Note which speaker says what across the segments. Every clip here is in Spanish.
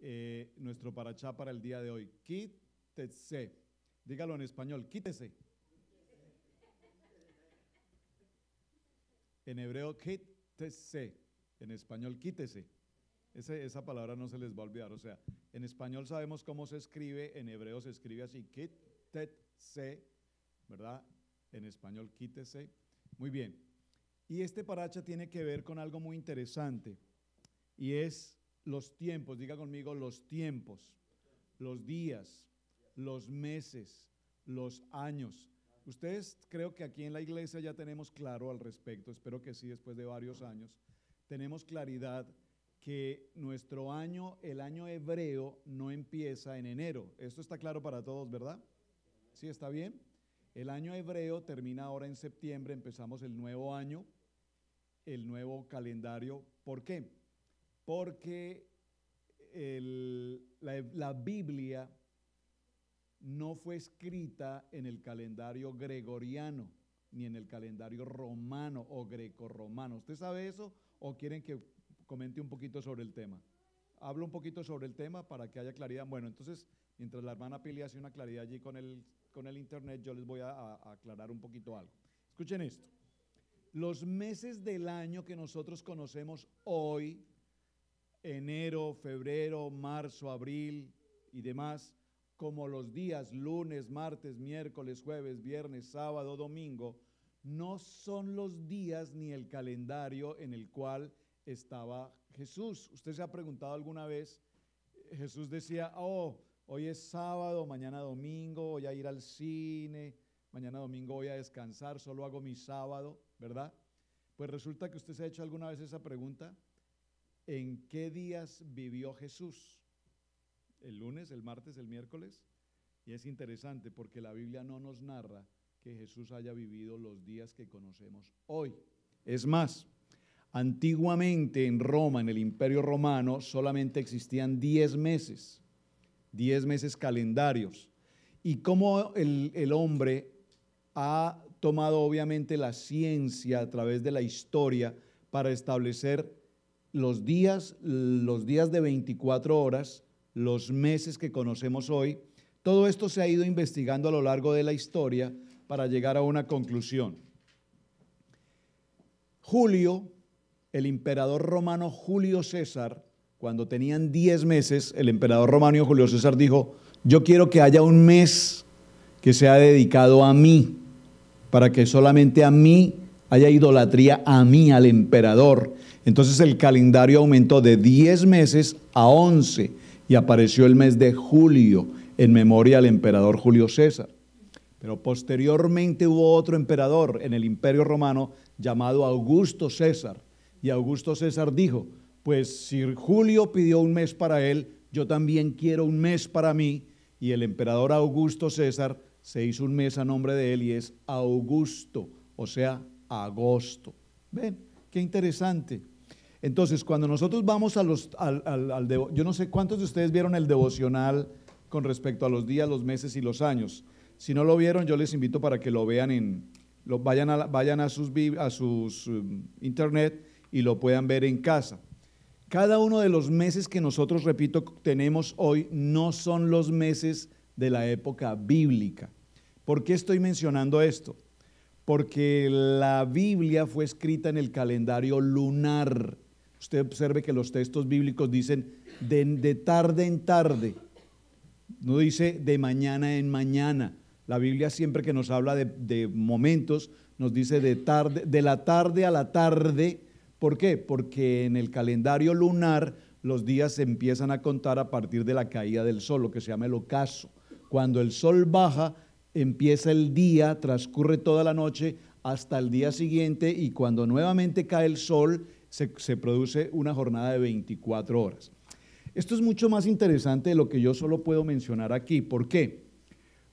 Speaker 1: Eh, nuestro paracha para el día de hoy. Quítese. Dígalo en español, quítese. En hebreo, quítese. En español, quítese. esa palabra no se les va a olvidar. O sea, en español sabemos cómo se escribe, en hebreo se escribe así, quítese, ¿verdad? En español, quítese. Muy bien. Y este paracha tiene que ver con algo muy interesante. Y es los tiempos, diga conmigo los tiempos, los días, los meses, los años. Ustedes creo que aquí en la iglesia ya tenemos claro al respecto, espero que sí, después de varios años, tenemos claridad que nuestro año, el año hebreo, no empieza en enero. Esto está claro para todos, ¿verdad? ¿Sí está bien? El año hebreo termina ahora en septiembre, empezamos el nuevo año, el nuevo calendario. ¿Por qué? porque la, Biblia no fue escrita en el calendario gregoriano ni en el calendario romano o grecorromano. ¿Usted sabe eso o quieren que comente un poquito sobre el tema? Hablo un poquito sobre el tema para que haya claridad. Bueno, entonces, mientras la hermana Pili hace una claridad allí con el, con el internet, yo les voy a aclarar un poquito algo. Escuchen esto. Los meses del año que nosotros conocemos hoy enero, febrero, marzo, abril y demás, como los días lunes, martes, miércoles, jueves, viernes, sábado, domingo, no son los días ni el calendario en el cual estaba Jesús. Usted se ha preguntado alguna vez, Jesús decía, oh, hoy es sábado, mañana domingo, voy a ir al cine, mañana domingo voy a descansar, solo hago mi sábado, ¿verdad? Pues resulta que usted se ha hecho alguna vez esa pregunta en qué días vivió Jesús. El lunes, el martes, el miércoles. Y es interesante porque la Biblia no nos narra que Jesús haya vivido los días que conocemos hoy. Es más, antiguamente en Roma, en el imperio romano, solamente existían 10 meses, 10 meses calendarios. Y como el, el hombre ha tomado obviamente la ciencia a través de la historia para establecer los días, los días de 24 horas, los meses que conocemos hoy, todo esto se ha ido investigando a lo largo de la historia para llegar a una conclusión. Julio, el emperador romano Julio César, cuando tenían 10 meses, el emperador romano Julio César dijo, yo quiero que haya un mes que sea dedicado a mí, para que solamente a mí haya idolatría a mí, al emperador. Entonces el calendario aumentó de 10 meses a 11 y apareció el mes de julio en memoria al emperador Julio César. Pero posteriormente hubo otro emperador en el imperio romano llamado Augusto César. Y Augusto César dijo, pues si Julio pidió un mes para él, yo también quiero un mes para mí. Y el emperador Augusto César se hizo un mes a nombre de él y es Augusto, o sea, agosto. ¿Ven? Qué interesante. Entonces, cuando nosotros vamos a los, al, yo no sé cuántos de ustedes vieron el devocional con respecto a los días, los meses y los años. Si no lo vieron, yo les invito para que lo vean en, vayan, a, vayan a sus, a sus um, internet y lo puedan ver en casa. Cada uno de los meses que nosotros, repito, tenemos hoy no son los meses de la época bíblica. ¿Por qué estoy mencionando esto? porque la Biblia fue escrita en el calendario lunar. Usted observe que los textos bíblicos dicen de, tarde en tarde, no dice de mañana en mañana. La Biblia siempre que nos habla de, momentos nos dice de tarde, de la tarde a la tarde. ¿Por qué? Porque en el calendario lunar los días se empiezan a contar a partir de la caída del sol, lo que se llama el ocaso. Cuando el sol baja, empieza el día, transcurre toda la noche hasta el día siguiente y cuando nuevamente cae el sol se, produce una jornada de 24 horas. Esto es mucho más interesante de lo que yo solo puedo mencionar aquí. ¿Por qué?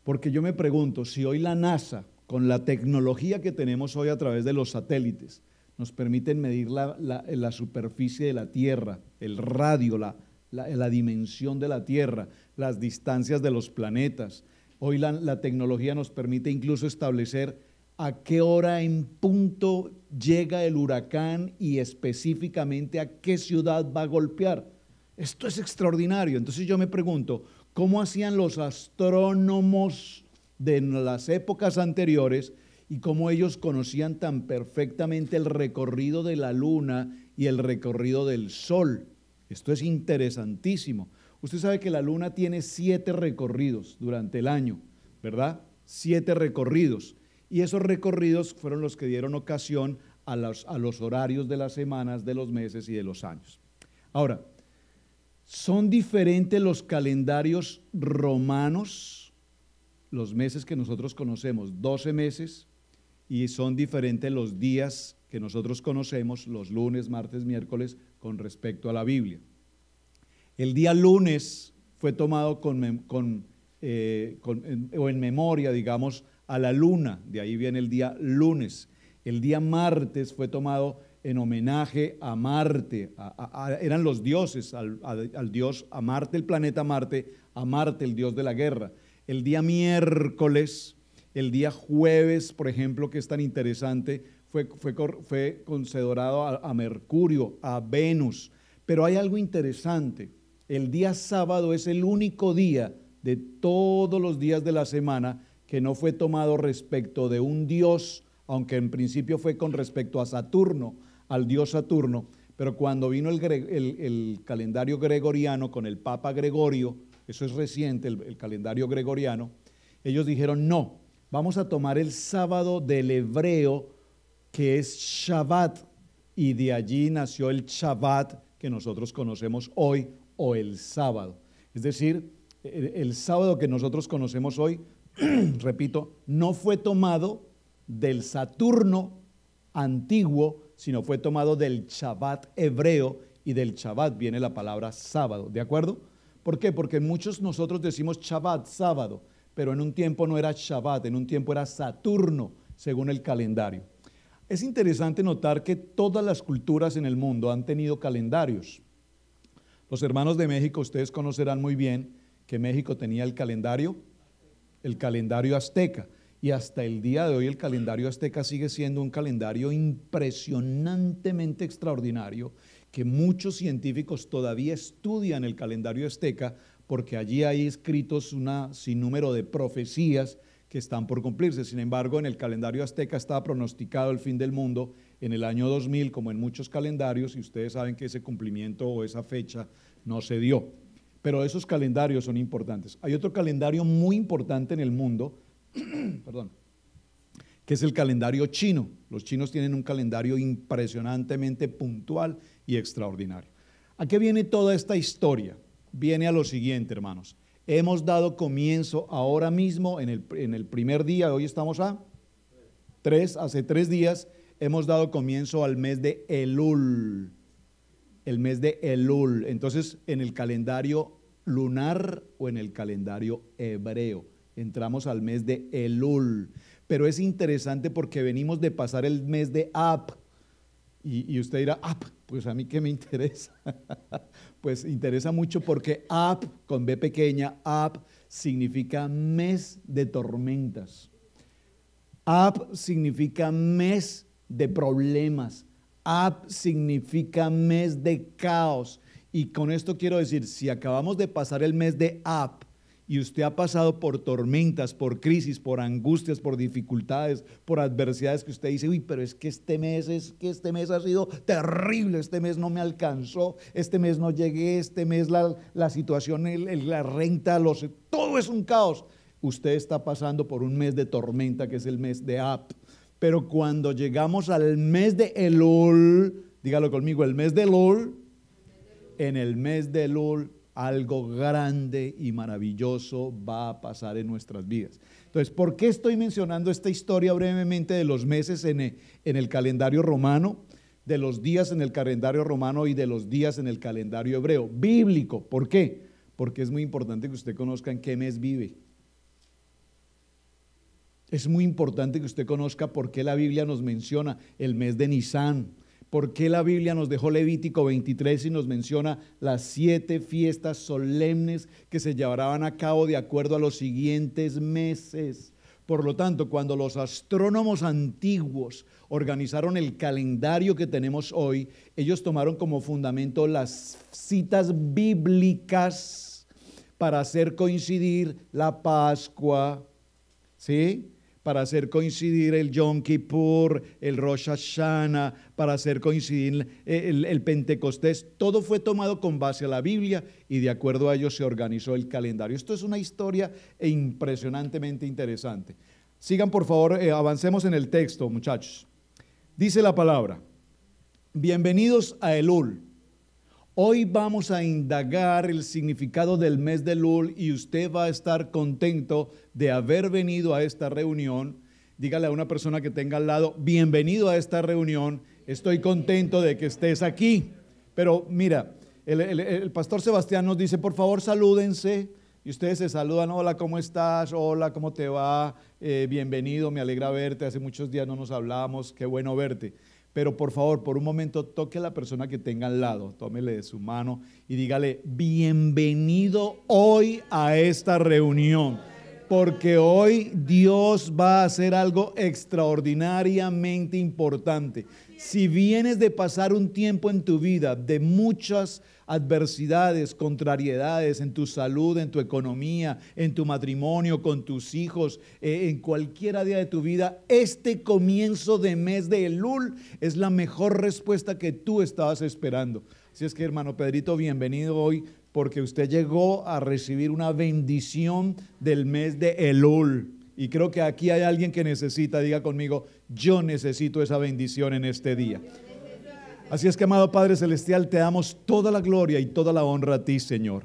Speaker 1: Porque yo me pregunto, si hoy la NASA, con la tecnología que tenemos hoy a través de los satélites, nos permiten medir la, superficie de la Tierra, el radio, la, la dimensión de la Tierra, las distancias de los planetas, Hoy la, tecnología nos permite incluso establecer a qué hora en punto llega el huracán y específicamente a qué ciudad va a golpear. Esto es extraordinario. Entonces yo me pregunto, ¿cómo hacían los astrónomos de las épocas anteriores y cómo ellos conocían tan perfectamente el recorrido de la luna y el recorrido del sol? Esto es interesantísimo. Usted sabe que la luna tiene siete recorridos durante el año, ¿verdad? Siete recorridos. Y esos recorridos fueron los que dieron ocasión a los, horarios de las semanas, de los meses y de los años. Ahora, ¿son diferentes los calendarios romanos, los meses que nosotros conocemos, 12 meses, y son diferentes los días que nosotros conocemos, los lunes, martes, miércoles, con respecto a la Biblia? El día lunes fue tomado eh, con, en, o en memoria, digamos, a la luna, de ahí viene el día lunes. El día martes fue tomado en homenaje a Marte, eran los dioses, al, dios, a Marte, el planeta Marte, a Marte, el dios de la guerra. El día miércoles, el día jueves, por ejemplo, que es tan interesante, fue, fue, fue a, Mercurio, a Venus. Pero hay algo interesante, el día sábado es el único día de todos los días de la semana que no fue tomado respecto de un dios, aunque en principio fue con respecto a Saturno, al dios Saturno, pero cuando vino el, calendario gregoriano con el Papa Gregorio, eso es reciente, el, el calendario gregoriano, ellos dijeron, no, vamos a tomar el sábado del hebreo, que es Shabbat, y de allí nació el Shabbat que nosotros conocemos hoy o el sábado. Es decir, el sábado que nosotros conocemos hoy, repito, no fue tomado del Saturno antiguo, sino fue tomado del Shabbat hebreo y del Shabbat viene la palabra sábado, ¿de acuerdo? ¿Por qué? Porque muchos nosotros decimos Shabbat, sábado, pero en un tiempo no era Shabbat, en un tiempo era Saturno, según el calendario. Es interesante notar que todas las culturas en el mundo han tenido calendarios. Los hermanos de México, ustedes conocerán muy bien que México tenía el calendario, el calendario azteca. Y hasta el día de hoy el calendario azteca sigue siendo un calendario impresionantemente extraordinario, que muchos científicos todavía estudian el calendario azteca porque allí hay escritos una sinnúmero de profecías que están por cumplirse. Sin embargo, en el calendario azteca estaba pronosticado el fin del mundo en el año 2000, como en muchos calendarios, y ustedes saben que ese cumplimiento o esa fecha no se dio. Pero esos calendarios son importantes. Hay otro calendario muy importante en el mundo, perdón, que es el calendario chino. Los chinos tienen un calendario impresionantemente puntual y extraordinario. ¿A qué viene toda esta historia? Viene a lo siguiente, hermanos. Hemos dado comienzo ahora mismo, en el, en el primer día, hoy estamos a tres, hace tres días, hemos dado comienzo al mes de Elul. El mes de Elul. Entonces, en el calendario lunar o en el calendario hebreo, entramos al mes de Elul. Pero es interesante porque venimos de pasar el mes de Ab. Y, usted dirá, Ab, pues a mí qué me interesa. pues interesa mucho porque Ab, con B pequeña, Ab significa mes de tormentas. Ab significa mes de problemas. AP significa mes de caos. Y con esto quiero decir, si acabamos de pasar el mes de AP y usted ha pasado por tormentas, por crisis, por angustias, por dificultades, por adversidades que usted dice, uy, pero es que este mes es que este mes ha sido terrible, este mes no me alcanzó, este mes no llegué, este mes la, situación, la renta, los, todo es un caos. Usted está pasando por un mes de tormenta que es el mes de AP pero cuando llegamos al mes de Elul, dígalo conmigo, el mes de Elul, en el mes de Elul algo grande y maravilloso va a pasar en nuestras vidas. Entonces, ¿por qué estoy mencionando esta historia brevemente de los meses en e, el calendario romano? de los días en el calendario romano y de los días en el calendario hebreo, bíblico. ¿Por qué? Porque es muy importante que usted conozca en qué mes vive. Es muy importante que usted conozca por qué la Biblia nos menciona el mes de Nisán, por qué la Biblia nos dejó Levítico 23 y nos menciona las siete fiestas solemnes que se llevarán a cabo de acuerdo a los siguientes meses. Por lo tanto, cuando los astrónomos antiguos organizaron el calendario que tenemos hoy, ellos tomaron como fundamento las citas bíblicas para hacer coincidir la Pascua, ¿sí? para hacer coincidir el Yom Kippur, el Rosh Hashanah, para hacer coincidir eh, el, Pentecostés. Todo fue tomado con base a la Biblia y de acuerdo a ello se organizó el calendario. Esto es una historia e impresionantemente interesante. Sigan, por favor, eh, avancemos en el texto, muchachos. Dice la palabra, bienvenidos a Elul. Hoy vamos a indagar el significado del mes de Lul y usted va a estar contento de haber venido a esta reunión. Dígale a una persona que tenga al lado, bienvenido a esta reunión, estoy contento de que estés aquí. Pero mira, el, pastor Sebastián nos dice, por favor salúdense. Y ustedes se saludan, hola, ¿cómo estás? Hola, ¿cómo te va? Eh, bienvenido, me alegra verte. Hace muchos días no nos hablábamos, qué bueno verte pero por favor, por un momento, toque a la persona que tenga al lado, tómele de su mano y dígale, bienvenido hoy a esta reunión, porque hoy Dios va a hacer algo extraordinariamente importante. Si vienes de pasar un tiempo en tu vida de muchas adversidades, contrariedades en tu salud, en tu economía, en tu matrimonio, con tus hijos, eh, en cualquiera día de tu vida, este comienzo de mes de Elul es la mejor respuesta que tú estabas esperando. Así es que hermano Pedrito, bienvenido hoy porque usted llegó a recibir una bendición del mes de Elul. Y creo que aquí hay alguien que necesita, diga conmigo, yo necesito esa bendición en este día. Así es que, amado Padre Celestial, te damos toda la gloria y toda la honra a ti, Señor.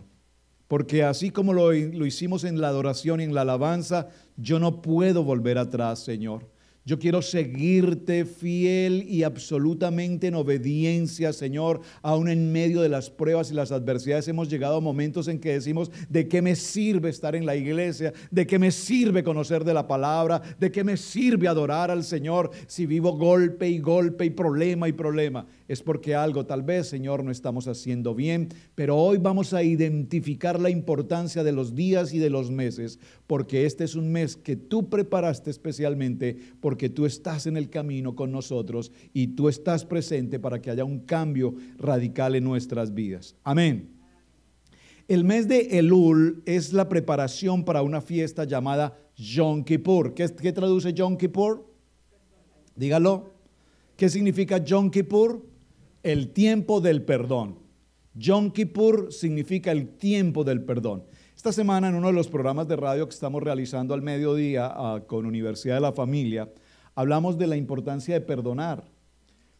Speaker 1: Porque así como lo, lo hicimos en la adoración y en la alabanza, yo no puedo volver atrás, Señor. Yo quiero seguirte fiel y absolutamente en obediencia, Señor, aún en medio de las pruebas y las adversidades. Hemos llegado a momentos en que decimos, ¿de qué me sirve estar en la iglesia? ¿De qué me sirve conocer de la palabra? ¿De qué me sirve adorar al Señor si vivo golpe y golpe y problema y problema? es porque algo tal vez, Señor, no estamos haciendo bien, pero hoy vamos a identificar la importancia de los días y de los meses, porque este es un mes que tú preparaste especialmente, porque tú estás en el camino con nosotros y tú estás presente para que haya un cambio radical en nuestras vidas. Amén. El mes de Elul es la preparación para una fiesta llamada Yom Kippur. ¿Qué, qué traduce Yom Kippur? Dígalo. ¿Qué significa Yom Kippur? el tiempo del perdón. Yom Kippur significa el tiempo del perdón. Esta semana en uno de los programas de radio que estamos realizando al mediodía ah, con Universidad de la Familia, hablamos de la importancia de perdonar.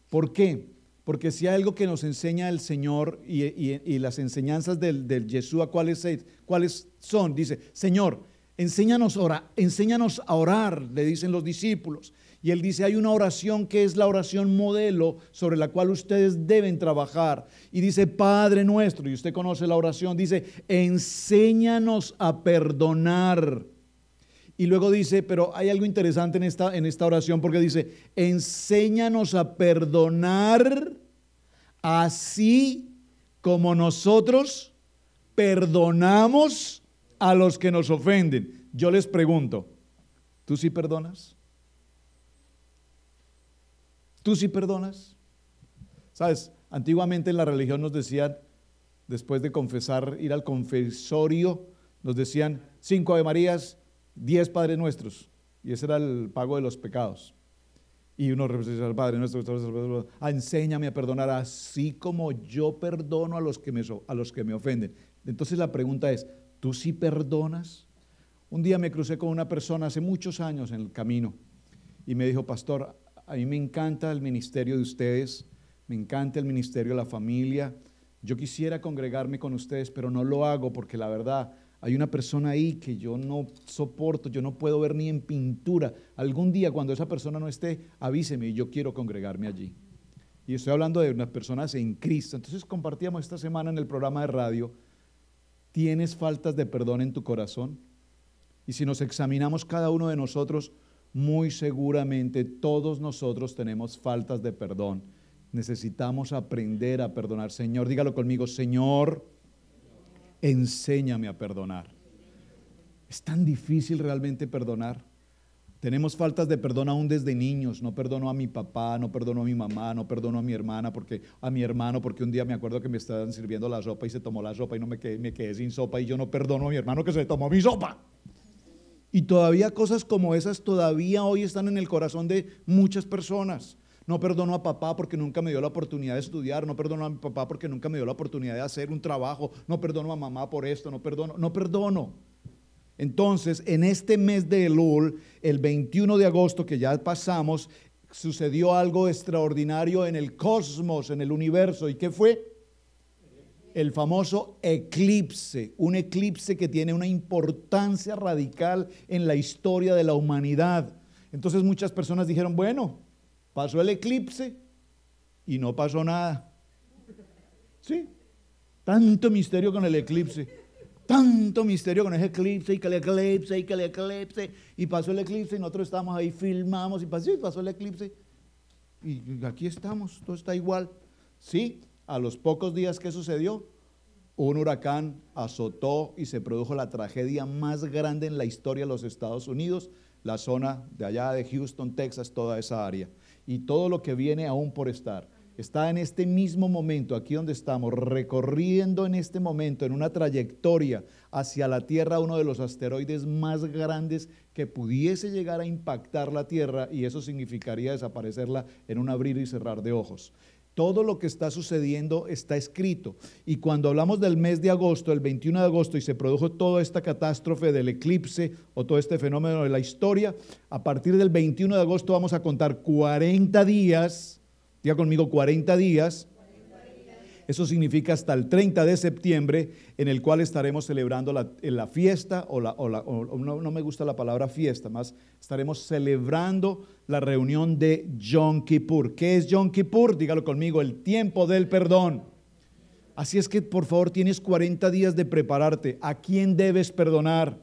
Speaker 1: ¿Por qué? Porque si hay algo que nos enseña el Señor y, las enseñanzas del, del ¿cuáles, son? Dice, Señor, enséñanos, enséñanos a orar, le dicen los discípulos. Y él dice, hay una oración que es la oración modelo sobre la cual ustedes deben trabajar. Y dice, Padre nuestro, y usted conoce la oración, dice, enséñanos a perdonar. Y luego dice, pero hay algo interesante en esta, en esta oración porque dice, enséñanos a perdonar así como nosotros perdonamos a los que nos ofenden. Yo les pregunto, ¿tú sí perdonas? ¿Tú sí perdonas? Sabes, antiguamente en la religión nos decían, después de confesar, ir al confesorio, nos decían cinco Ave Marías, diez Padres Nuestros. Y ese era el pago de los pecados. Y uno representa al Padre Nuestro, a ah, enséñame a perdonar así como yo perdono a los, que me, a los que me ofenden. Entonces la pregunta es, ¿tú sí perdonas? Un día me crucé con una persona hace muchos años en el camino y me dijo, pastor, a mí me encanta el ministerio de ustedes, me encanta el ministerio de la familia. Yo quisiera congregarme con ustedes, pero no lo hago porque la verdad hay una persona ahí que yo no soporto, yo no puedo ver ni en pintura. Algún día cuando esa persona no esté, avíseme y yo quiero congregarme allí. Y estoy hablando de unas personas en Cristo. Entonces compartíamos esta semana en el programa de radio, ¿tienes faltas de perdón en tu corazón? Y si nos examinamos cada uno de nosotros, muy seguramente todos nosotros tenemos faltas de perdón. Necesitamos aprender a perdonar. Señor, dígalo conmigo, Señor, enséñame a perdonar. Es tan difícil realmente perdonar. Tenemos faltas de perdón aún desde niños. No perdono a mi papá, no perdono a mi mamá, no perdono a mi hermana, porque a mi hermano, porque un día me acuerdo que me estaban sirviendo la sopa y se tomó la sopa y no me me quedé sin sopa y yo no perdono a mi hermano que se tomó mi sopa. Y todavía cosas como esas todavía hoy están en el corazón de muchas personas. No perdono a papá porque nunca me dio la oportunidad de estudiar, no perdono a mi papá porque nunca me dio la oportunidad de hacer un trabajo, no perdono a mamá por esto, no perdono, no perdono. Entonces, en este mes de Elul, el 21 de agosto que ya pasamos, sucedió algo extraordinario en el cosmos, en el universo. ¿Y qué fue? el famoso eclipse, un eclipse que tiene una importancia radical en la historia de la humanidad. Entonces muchas personas dijeron, bueno, pasó el eclipse y no pasó nada. Sí, tanto misterio con el eclipse, tanto misterio con el eclipse y que el eclipse y que el eclipse y pasó el eclipse y nosotros estamos ahí, filmamos y pasó, y pasó el eclipse y aquí estamos, todo está igual. Sí, a los pocos días que sucedió, un huracán azotó y se produjo la tragedia más grande en la historia de los Estados Unidos, la zona de allá de Houston, Texas, toda esa área. Y todo lo que viene aún por estar. Está en este mismo momento, aquí donde estamos, recorriendo en este momento, en una trayectoria hacia la Tierra, uno de los asteroides más grandes que pudiese llegar a impactar la Tierra y eso significaría desaparecerla en un abrir y cerrar de ojos. Todo lo que está sucediendo está escrito. Y cuando hablamos del mes de agosto, el 21 de agosto, y se produjo toda esta catástrofe del eclipse o todo este fenómeno de la historia, a partir del 21 de agosto vamos a contar 40 días, diga conmigo 40 días, eso significa hasta el 30 de septiembre, en el cual estaremos celebrando la, eh, fiesta, o, la, no, me gusta la palabra fiesta, más estaremos celebrando la reunión de Yom Kippur. ¿Qué es Yom Kippur? Dígalo conmigo, el tiempo del perdón. Así es que por favor tienes 40 días de prepararte. ¿A quién debes perdonar?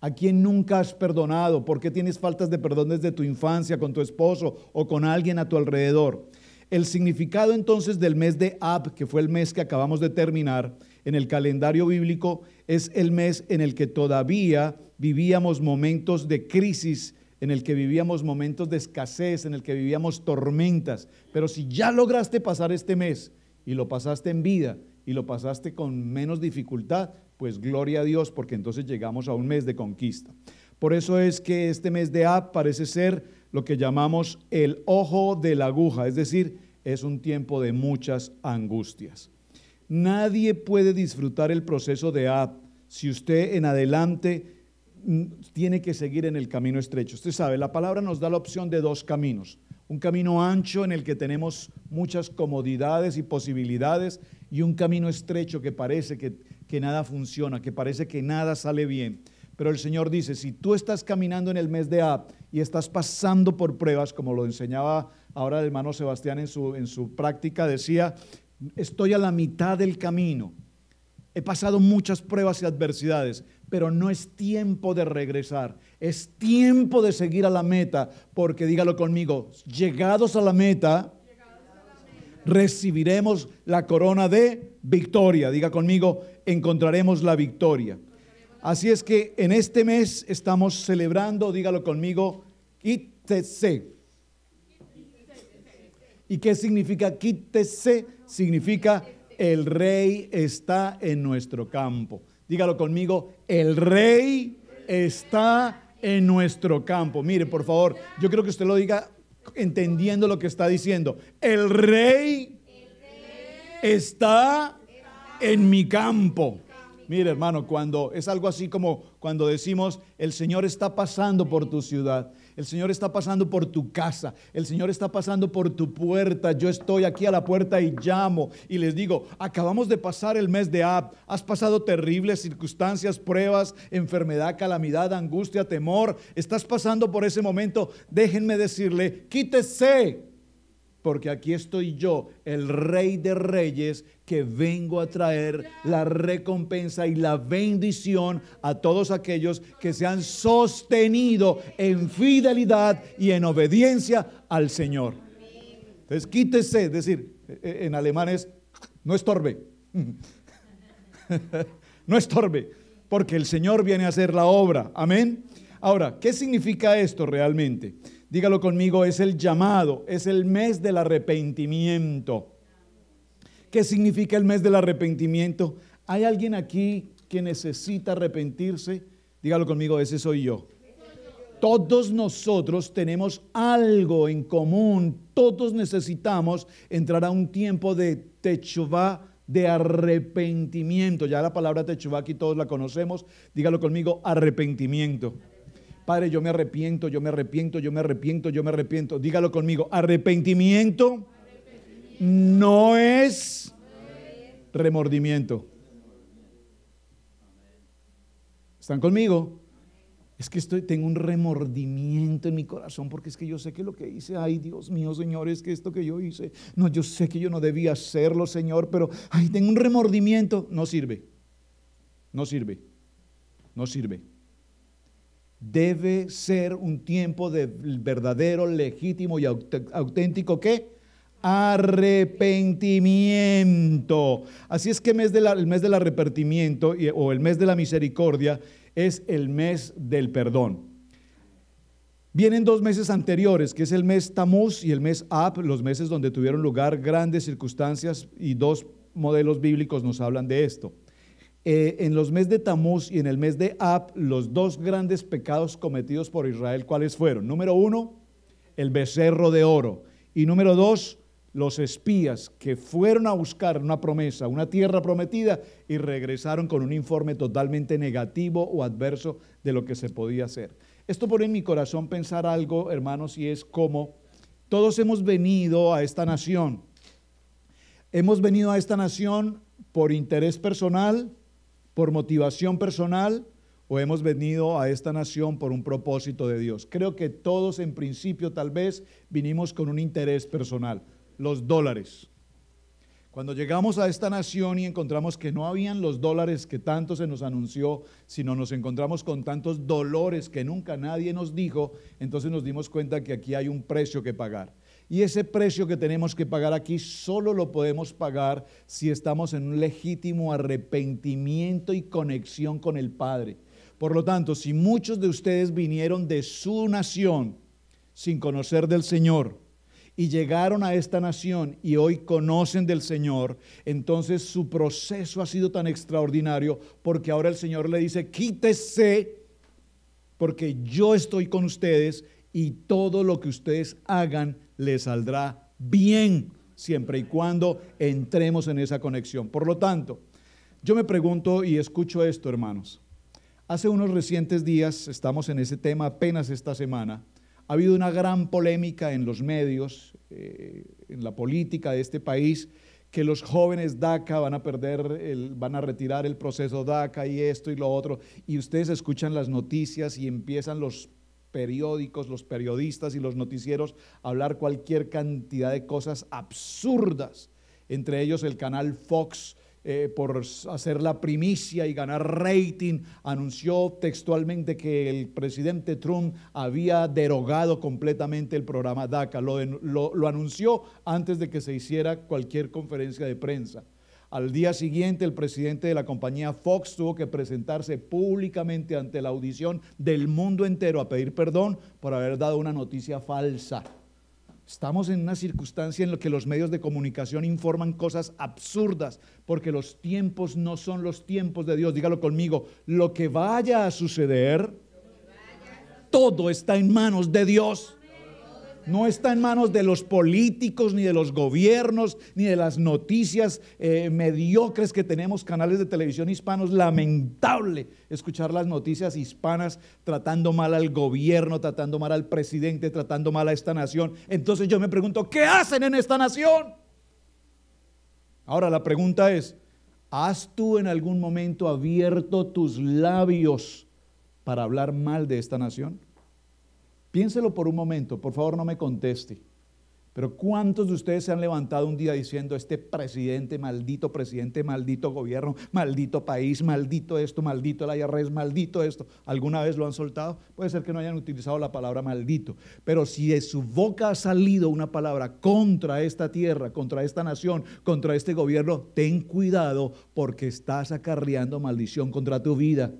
Speaker 1: ¿A quién nunca has perdonado? ¿Por qué tienes faltas de perdón desde tu infancia, con tu esposo o con alguien a tu alrededor? El significado entonces del mes de Ab, que fue el mes que acabamos de terminar en el calendario bíblico, es el mes en el que todavía vivíamos momentos de crisis, en el que vivíamos momentos de escasez, en el que vivíamos tormentas. Pero si ya lograste pasar este mes y lo pasaste en vida y lo pasaste con menos dificultad, pues gloria a Dios, porque entonces llegamos a un mes de conquista. Por eso es que este mes de Ab parece ser lo que llamamos el ojo de la aguja, es decir, es un tiempo de muchas angustias. Nadie puede disfrutar el proceso de Ab si usted en adelante mm, tiene que seguir en el camino estrecho. Usted sabe, la palabra nos da la opción de dos caminos. Un camino ancho en el que tenemos muchas comodidades y posibilidades y un camino estrecho que parece que, nada funciona, que parece que nada sale bien. Pero el Señor dice, si tú estás caminando en el mes de Ab y estás pasando por pruebas, como lo enseñaba Ahora el hermano Sebastián en su, en su práctica decía, estoy a la mitad del camino. He pasado muchas pruebas y adversidades, pero no es tiempo de regresar, es tiempo de seguir a la meta, porque dígalo conmigo, llegados a la meta, recibiremos la corona de victoria. Diga conmigo, encontraremos la victoria. Así es que en este mes estamos celebrando, dígalo conmigo, ITC, ¿Y qué significa quítese? Significa el rey está en nuestro campo. Dígalo conmigo, el rey está en nuestro campo. Mire, por favor, yo creo que usted lo diga entendiendo lo que está diciendo. El rey está en mi campo. Mire, hermano, cuando es algo así como cuando decimos, el Señor está pasando por tu ciudad. El Señor está pasando por tu casa. El Señor está pasando por tu puerta. Yo estoy aquí a la puerta y llamo y les digo, acabamos de pasar el mes de Ab. Has pasado terribles circunstancias, pruebas, enfermedad, calamidad, angustia, temor. Estás pasando por ese momento. Déjenme decirle, quítese porque aquí estoy yo, el rey de reyes, que vengo a traer la recompensa y la bendición a todos aquellos que se han sostenido en fidelidad y en obediencia al Señor. Entonces quítese, es decir, e, e, en alemán es, no estorbe, no estorbe, porque el Señor viene a hacer la obra, amén. Ahora, ¿qué significa esto realmente? Dígalo conmigo, es el llamado, es el mes del arrepentimiento. ¿Qué significa el mes del arrepentimiento? ¿Hay alguien aquí que necesita arrepentirse? Dígalo conmigo, ese soy yo. Todos nosotros tenemos algo en común, todos necesitamos entrar a un tiempo de techuva de arrepentimiento. Ya la palabra techuva aquí todos la conocemos. Dígalo conmigo, arrepentimiento. Padre, yo me arrepiento, yo me arrepiento, yo me arrepiento, yo me arrepiento. Dígalo conmigo, arrepentimiento, no es remordimiento. ¿Están conmigo? Es que estoy, tengo un remordimiento en mi corazón porque es que yo sé que lo que hice, ay Dios mío, Señor, es que esto que yo hice, no, yo sé que yo no debía hacerlo, Señor, pero ay, tengo un remordimiento, no sirve, no sirve, no sirve debe ser un tiempo de verdadero, legítimo y auténtico ¿qué? arrepentimiento. Así es que mes el mes del arrepentimiento o el mes de la misericordia es el mes del perdón. Vienen dos meses anteriores, que es el mes Tamuz y el mes Ab, los meses donde tuvieron lugar grandes circunstancias y dos modelos bíblicos nos hablan de esto. Eh, en los meses de Tamuz y en el mes de Ab, los dos grandes pecados cometidos por Israel, ¿cuáles fueron? Número uno, el becerro de oro. Y número dos, los espías que fueron a buscar una promesa, una tierra prometida, y regresaron con un informe totalmente negativo o adverso de lo que se podía hacer. Esto pone en mi corazón pensar algo, hermanos, y es como todos hemos venido a esta nación. Hemos venido a esta nación por interés personal, por motivación personal o hemos venido a esta nación por un propósito de Dios. Creo que todos en principio tal vez vinimos con un interés personal, los dólares. Cuando llegamos a esta nación y encontramos que no habían los dólares que tanto se nos anunció, sino nos encontramos con tantos dolores que nunca nadie nos dijo, entonces nos dimos cuenta que aquí hay un precio que pagar. Y ese precio que tenemos que pagar aquí solo lo podemos pagar si estamos en un legítimo arrepentimiento y conexión con el Padre. Por lo tanto, si muchos de ustedes vinieron de su nación sin conocer del Señor y llegaron a esta nación y hoy conocen del Señor, entonces su proceso ha sido tan extraordinario porque ahora el Señor le dice, quítese porque yo estoy con ustedes y todo lo que ustedes hagan le saldrá bien siempre y cuando entremos en esa conexión. Por lo tanto, yo me pregunto y escucho esto, hermanos. Hace unos recientes días, estamos en ese tema apenas esta semana, ha habido una gran polémica en los medios, eh, en la política de este país, que los jóvenes DACA van a perder, van a retirar el proceso DACA y esto y lo otro, y ustedes escuchan las noticias y empiezan los periódicos, los periodistas y los noticieros hablar cualquier cantidad de cosas absurdas, entre ellos el canal Fox. Eh, por hacer la primicia y ganar rating, anunció textualmente que el presidente Trump había derogado completamente el programa DACA. lo anunció antes de que se hiciera cualquier conferencia de prensa. Al día siguiente, el presidente de la compañía Fox tuvo que presentarse públicamente ante la audición del mundo entero a pedir perdón por haber dado una noticia falsa. Estamos en una circunstancia en la que los medios de comunicación informan cosas absurdas, porque los tiempos no son los tiempos de Dios. Dígalo conmigo, lo que vaya a suceder, todo está en manos de Dios. No está en manos de los políticos, ni de los gobiernos, ni de las noticias eh, mediocres que tenemos canales de televisión hispanos. Lamentable escuchar las noticias hispanas tratando mal al gobierno, tratando mal al presidente, tratando mal a esta nación. Entonces yo me pregunto, ¿qué hacen en esta nación? Ahora la pregunta es, ¿has tú en algún momento abierto tus labios para hablar mal de esta nación? Piénselo por un momento, por favor no me conteste. Pero ¿cuántos de ustedes se han levantado un día diciendo, este presidente, maldito presidente, maldito gobierno, maldito país, maldito esto, maldito la IRS, maldito esto? ¿Alguna vez lo han soltado? Puede ser que no hayan utilizado la palabra maldito, pero si de su boca ha salido una palabra contra esta tierra, contra esta nación, contra este gobierno, ten cuidado porque estás acarreando maldición contra tu vida.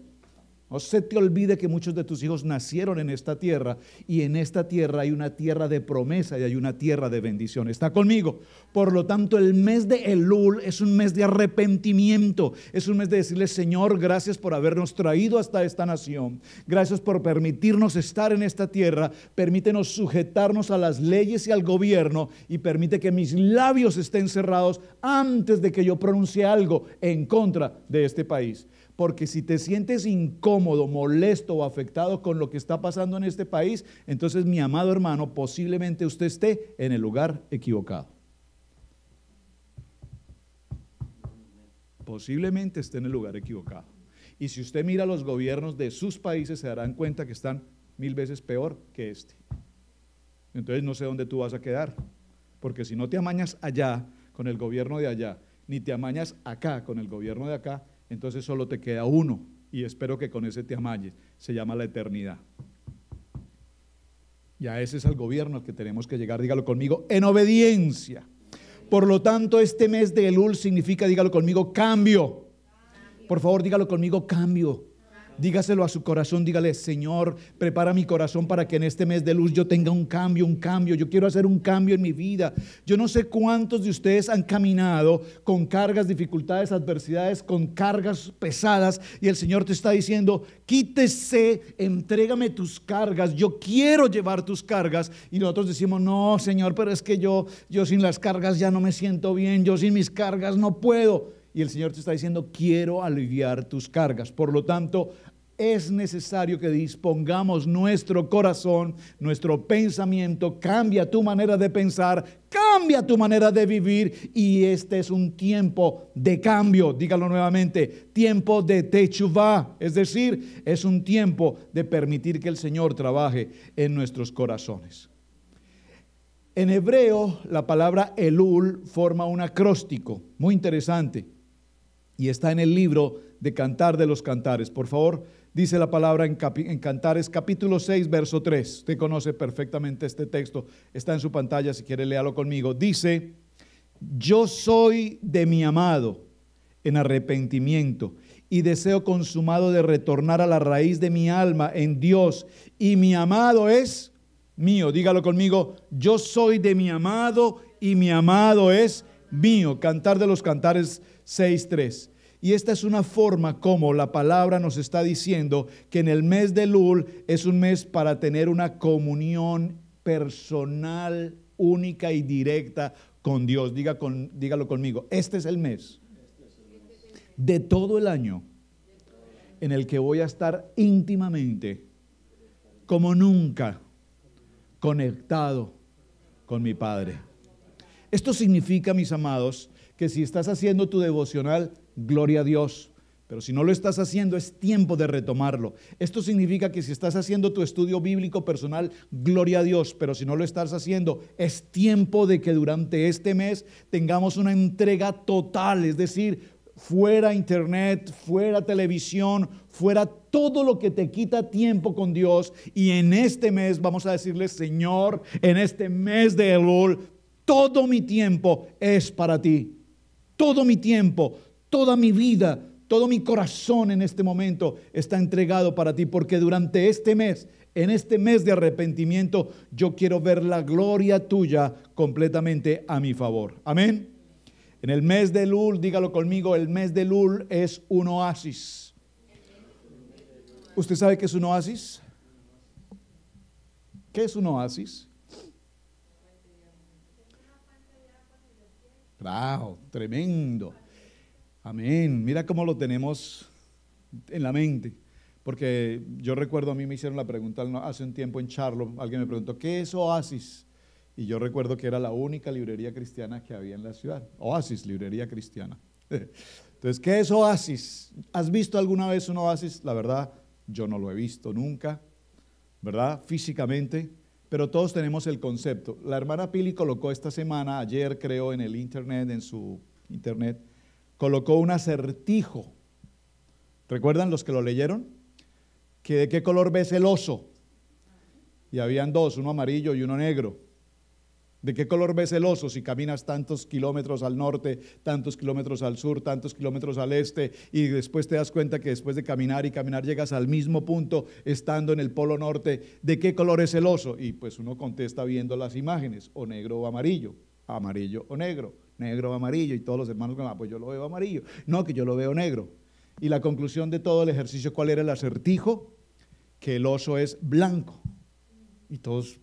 Speaker 1: No se te olvide que muchos de tus hijos nacieron en esta tierra y en esta tierra hay una tierra de promesa y hay una tierra de bendición. Está conmigo. Por lo tanto, el mes de Elul es un mes de arrepentimiento. Es un mes de decirle, Señor, gracias por habernos traído hasta esta nación. Gracias por permitirnos estar en esta tierra. Permítenos sujetarnos a las leyes y al gobierno y permite que mis labios estén cerrados antes de que yo pronuncie algo en contra de este país. Porque si te sientes incómodo, molesto o afectado con lo que está pasando en este país, entonces mi amado hermano, posiblemente usted esté en el lugar equivocado. Posiblemente esté en el lugar equivocado. Y si usted mira los gobiernos de sus países, se darán cuenta que están mil veces peor que este. Entonces no sé dónde tú vas a quedar. Porque si no te amañas allá con el gobierno de allá, ni te amañas acá con el gobierno de acá, entonces solo te queda uno y espero que con ese te amalles. Se llama la eternidad. Y a ese es al gobierno al que tenemos que llegar, dígalo conmigo, en obediencia. Por lo tanto, este mes de Elul significa, dígalo conmigo, cambio. Por favor, dígalo conmigo, cambio. Dígaselo a su corazón, dígale, Señor, prepara mi corazón para que en este mes de luz yo tenga un cambio, un cambio. Yo quiero hacer un cambio en mi vida. Yo no sé cuántos de ustedes han caminado con cargas, dificultades, adversidades, con cargas pesadas y el Señor te está diciendo, quítese, entrégame tus cargas. Yo quiero llevar tus cargas. Y nosotros decimos, no, Señor, pero es que yo, yo sin las cargas ya no me siento bien. Yo sin mis cargas no puedo y el Señor te está diciendo, quiero aliviar tus cargas. Por lo tanto, es necesario que dispongamos nuestro corazón, nuestro pensamiento, cambia tu manera de pensar, cambia tu manera de vivir y este es un tiempo de cambio, dígalo nuevamente, tiempo de techuva, es decir, es un tiempo de permitir que el Señor trabaje en nuestros corazones. En hebreo, la palabra elul forma un acróstico, muy interesante y está en el libro de Cantar de los Cantares. Por favor, dice la palabra en, Cantares capítulo 6, verso 3. Usted conoce perfectamente este texto, está en su pantalla si quiere léalo conmigo. Dice, yo soy de mi amado en arrepentimiento y deseo consumado de retornar a la raíz de mi alma en Dios y mi amado es mío. Dígalo conmigo, yo soy de mi amado y mi amado es mío. Cantar de los cantares 6.3. Y esta es una forma como la palabra nos está diciendo que en el mes de Lul es un mes para tener una comunión personal, única y directa con Dios. Diga con, dígalo conmigo. Este es el mes de todo el año en el que voy a estar íntimamente, como nunca, conectado con mi Padre. Esto significa, mis amados, que si estás haciendo tu devocional, gloria a Dios. Pero si no lo estás haciendo, es tiempo de retomarlo. Esto significa que si estás haciendo tu estudio bíblico personal, gloria a Dios. Pero si no lo estás haciendo, es tiempo de que durante este mes tengamos una entrega total. Es decir, fuera internet, fuera televisión, fuera todo lo que te quita tiempo con Dios. Y en este mes vamos a decirle, Señor, en este mes de Elul, todo mi tiempo es para ti. Todo mi tiempo, toda mi vida, todo mi corazón en este momento está entregado para ti, porque durante este mes, en este mes de arrepentimiento, yo quiero ver la gloria tuya completamente a mi favor. Amén. En el mes de Lul, dígalo conmigo, el mes de Lul es un oasis. ¿Usted sabe qué es un oasis? ¿Qué es un oasis? Wow, tremendo. Amén. Mira cómo lo tenemos en la mente. Porque yo recuerdo, a mí me hicieron la pregunta hace un tiempo en Charlo, alguien me preguntó, ¿qué es Oasis? Y yo recuerdo que era la única librería cristiana que había en la ciudad. Oasis, librería cristiana. Entonces, ¿qué es Oasis? ¿Has visto alguna vez un Oasis? La verdad, yo no lo he visto nunca, ¿verdad? Físicamente pero todos tenemos el concepto. La hermana Pili colocó esta semana, ayer creo, en el internet, en su internet, colocó un acertijo. ¿Recuerdan los que lo leyeron? Que de qué color ves el oso. Y habían dos, uno amarillo y uno negro. ¿De qué color ves el oso si caminas tantos kilómetros al norte, tantos kilómetros al sur, tantos kilómetros al este y después te das cuenta que después de caminar y caminar llegas al mismo punto estando en el polo norte? ¿De qué color es el oso? Y pues uno contesta viendo las imágenes, o negro o amarillo, amarillo o negro, negro o amarillo y todos los hermanos, ah, pues yo lo veo amarillo, no, que yo lo veo negro. Y la conclusión de todo el ejercicio, ¿cuál era el acertijo? Que el oso es blanco. Y todos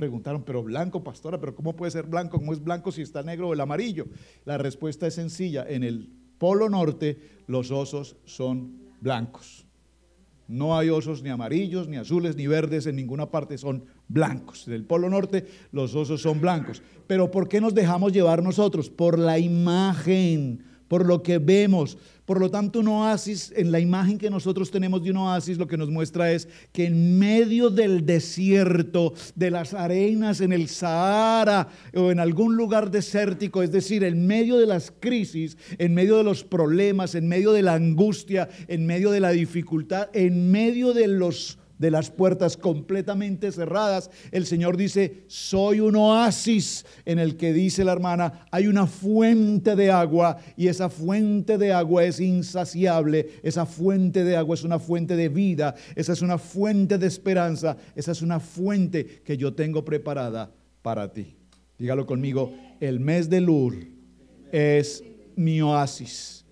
Speaker 1: preguntaron, pero blanco, pastora, pero ¿cómo puede ser blanco? ¿Cómo es blanco si está negro o el amarillo? La respuesta es sencilla. En el Polo Norte los osos son blancos. No hay osos ni amarillos, ni azules, ni verdes en ninguna parte, son blancos. En el Polo Norte los osos son blancos. Pero ¿por qué nos dejamos llevar nosotros? Por la imagen, por lo que vemos. Por lo tanto, un oasis, en la imagen que nosotros tenemos de un oasis, lo que nos muestra es que en medio del desierto, de las arenas, en el Sahara o en algún lugar desértico, es decir, en medio de las crisis, en medio de los problemas, en medio de la angustia, en medio de la dificultad, en medio de los de las puertas completamente cerradas, el Señor dice, soy un oasis en el que dice la hermana, hay una fuente de agua y esa fuente de agua es insaciable, esa fuente de agua es una fuente de vida, esa es una fuente de esperanza, esa es una fuente que yo tengo preparada para ti. Dígalo conmigo, el mes de Ur es mi oasis.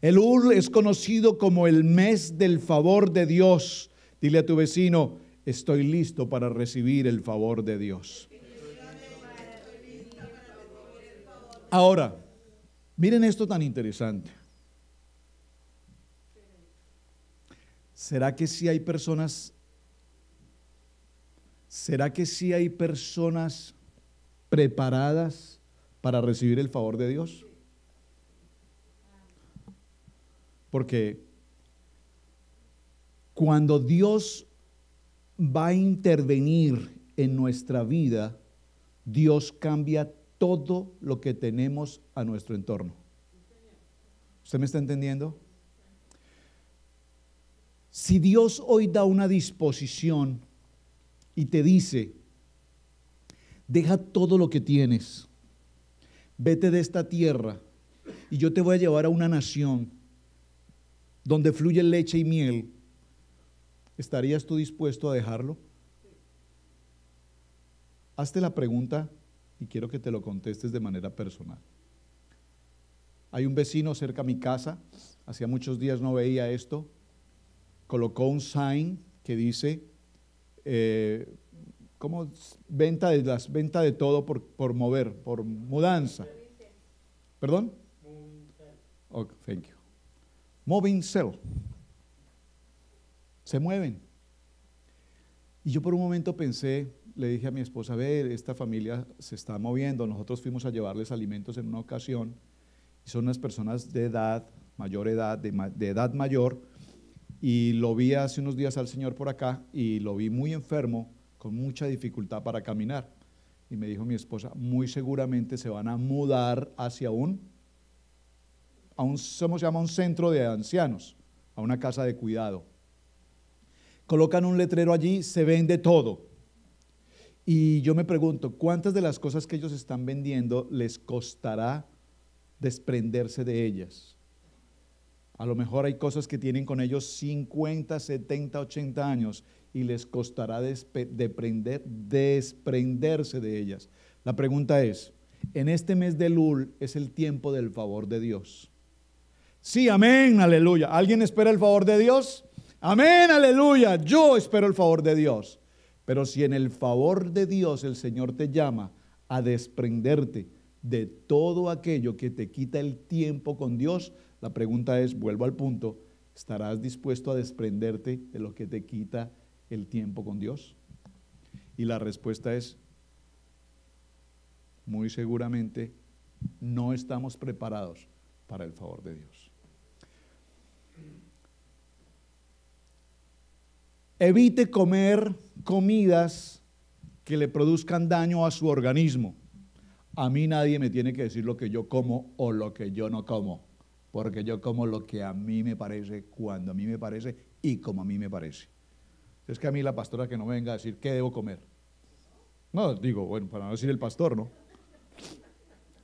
Speaker 1: El Ur es conocido como el mes del favor de Dios Dile a tu vecino, estoy listo para recibir el favor de Dios. Ahora, miren esto tan interesante. ¿Será que si hay personas? ¿Será que si hay personas preparadas para recibir el favor de Dios? Porque cuando Dios va a intervenir en nuestra vida, Dios cambia todo lo que tenemos a nuestro entorno. ¿Usted me está entendiendo? Si Dios hoy da una disposición y te dice, deja todo lo que tienes, vete de esta tierra y yo te voy a llevar a una nación donde fluye leche y miel, ¿Estarías tú dispuesto a dejarlo? Hazte la pregunta y quiero que te lo contestes de manera personal. Hay un vecino cerca a mi casa, hacía muchos días no veía esto, colocó un sign que dice, eh, ¿cómo? Venta de, las, de todo por, mover, por mudanza. ¿Perdón? Ok, thank you. Moving cell se mueven. Y yo por un momento pensé, le dije a mi esposa, a ver, esta familia se está moviendo, nosotros fuimos a llevarles alimentos en una ocasión, son unas personas de edad, mayor edad, de, edad mayor, y lo vi hace unos días al Señor por acá y lo vi muy enfermo, con mucha dificultad para caminar. Y me dijo mi esposa, muy seguramente se van a mudar hacia un, un, llama? Un centro de ancianos, a una casa de cuidado colocan un letrero allí, se vende todo. Y yo me pregunto, ¿cuántas de las cosas que ellos están vendiendo les costará desprenderse de ellas? A lo mejor hay cosas que tienen con ellos 50, 70, 80 años y les costará desprenderse de ellas. La pregunta es, en este mes de Lul es el tiempo del favor de Dios. Sí, amén, aleluya. ¿Alguien espera el favor de Dios? Amén, aleluya. Yo espero el favor de Dios. Pero si en el favor de Dios el Señor te llama a desprenderte de todo aquello que te quita el tiempo con Dios, la pregunta es, vuelvo al punto, ¿estarás dispuesto a desprenderte de lo que te quita el tiempo con Dios? Y la respuesta es, muy seguramente no estamos preparados para el favor de Dios. Evite comer comidas que le produzcan daño a su organismo. A mí nadie me tiene que decir lo que yo como o lo que yo no como, porque yo como lo que a mí me parece, cuando a mí me parece y como a mí me parece. Es que a mí la pastora que no venga a decir qué debo comer. No, digo, bueno, para no decir el pastor, ¿no?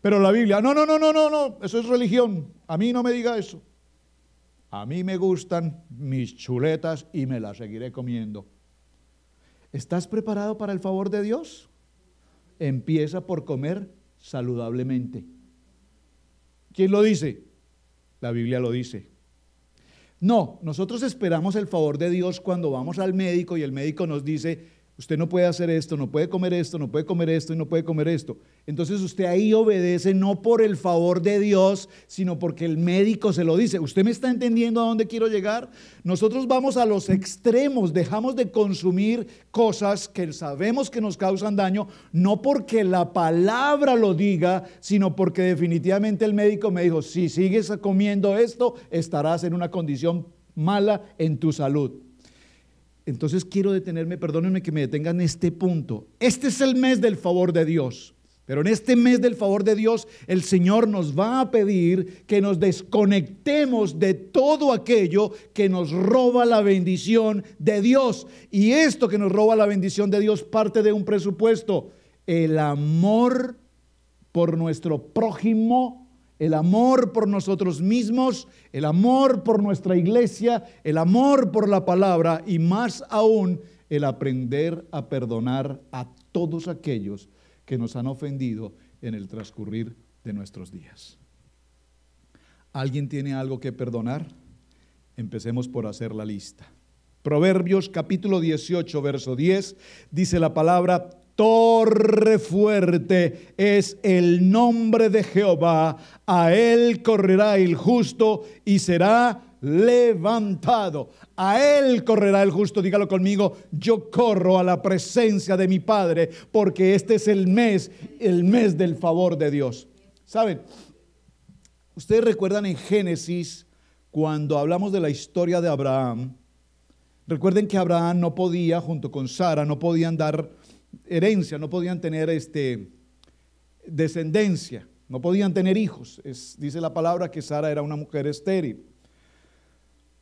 Speaker 1: Pero la Biblia, no, no, no, no, no, no, eso es religión. A mí no me diga eso. A mí me gustan mis chuletas y me las seguiré comiendo. ¿Estás preparado para el favor de Dios? Empieza por comer saludablemente. ¿Quién lo dice? La Biblia lo dice. No, nosotros esperamos el favor de Dios cuando vamos al médico y el médico nos dice, Usted no puede hacer esto, no puede comer esto, no puede comer esto y no puede comer esto. Entonces usted ahí obedece no por el favor de Dios, sino porque el médico se lo dice. ¿Usted me está entendiendo a dónde quiero llegar? Nosotros vamos a los extremos, dejamos de consumir cosas que sabemos que nos causan daño, no porque la palabra lo diga, sino porque definitivamente el médico me dijo, si sigues comiendo esto, estarás en una condición mala en tu salud. Entonces quiero detenerme, perdónenme que me detengan en este punto. Este es el mes del favor de Dios. Pero en este mes del favor de Dios, el Señor nos va a pedir que nos desconectemos de todo aquello que nos roba la bendición de Dios. Y esto que nos roba la bendición de Dios parte de un presupuesto, el amor por nuestro prójimo el amor por nosotros mismos, el amor por nuestra iglesia, el amor por la palabra y más aún el aprender a perdonar a todos aquellos que nos han ofendido en el transcurrir de nuestros días. ¿Alguien tiene algo que perdonar? Empecemos por hacer la lista. Proverbios capítulo 18, verso 10, dice la palabra, Torre fuerte es el nombre de Jehová. A él correrá el justo y será levantado. A Él correrá el justo. Dígalo conmigo, yo corro a la presencia de mi Padre, porque este es el mes, el mes del favor de Dios. ¿Saben? Ustedes recuerdan en Génesis, cuando hablamos de la historia de Abraham, recuerden que Abraham no podía, junto con Sara, no podían andar herencia, no podían tener este, descendencia, no podían tener hijos. dice la palabra que Sara era una mujer estéril.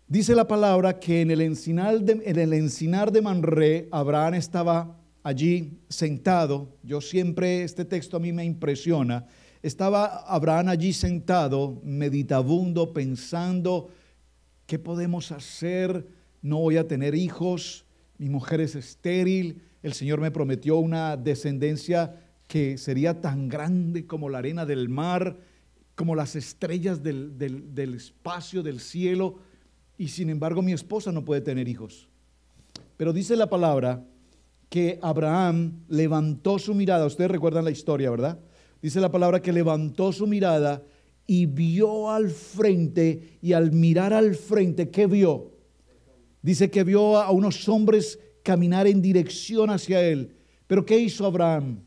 Speaker 1: Dice la palabra que en el, encinar de, en el encinar de Manré, Abraham estaba allí sentado. Yo siempre, este texto a mí me impresiona. Estaba Abraham allí sentado, meditabundo, pensando, ¿qué podemos hacer? No voy a tener hijos, mi mujer es estéril, el Señor me prometió una descendencia que sería tan grande como la arena del mar, como las estrellas del, espacio, del cielo, y sin embargo mi esposa no puede tener hijos. Pero dice la palabra que Abraham levantó su mirada, ustedes recuerdan la historia, ¿verdad? Dice la palabra que levantó su mirada y vio al frente, y al mirar al frente, ¿qué vio? Dice que vio a unos hombres caminar en dirección hacia Él. Pero ¿qué hizo Abraham?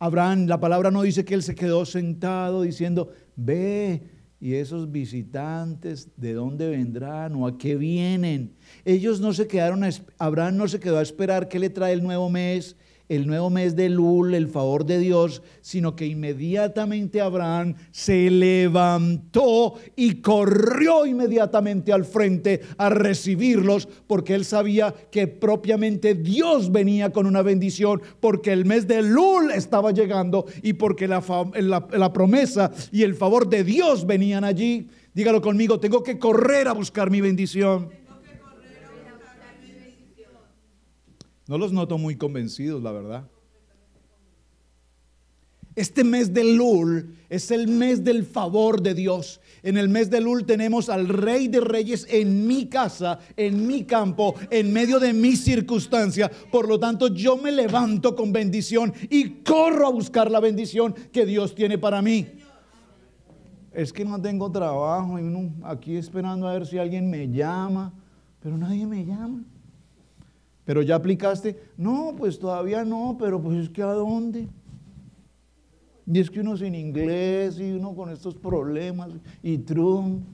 Speaker 1: Abraham, la palabra no dice que él se quedó sentado diciendo, ve, y esos visitantes, ¿de dónde vendrán o a qué vienen? Ellos no se quedaron, Abraham no se quedó a esperar que le trae el nuevo mes, el nuevo mes de Lul, el favor de Dios, sino que inmediatamente Abraham se levantó y corrió inmediatamente al frente a recibirlos, porque él sabía que propiamente Dios venía con una bendición, porque el mes de Lul estaba llegando y porque la, la promesa y el favor de Dios venían allí. Dígalo conmigo, tengo que correr a buscar mi bendición. No los noto muy convencidos, la verdad. Este mes de Lul es el mes del favor de Dios. En el mes de Lul tenemos al Rey de Reyes en mi casa, en mi campo, en medio de mi circunstancia. Por lo tanto, yo me levanto con bendición y corro a buscar la bendición que Dios tiene para mí. Es que no tengo trabajo y aquí esperando a ver si alguien me llama, pero nadie me llama. ¿Pero ya aplicaste? No, pues todavía no, pero pues es que ¿a dónde? Y es que uno sin inglés y uno con estos problemas y Trump.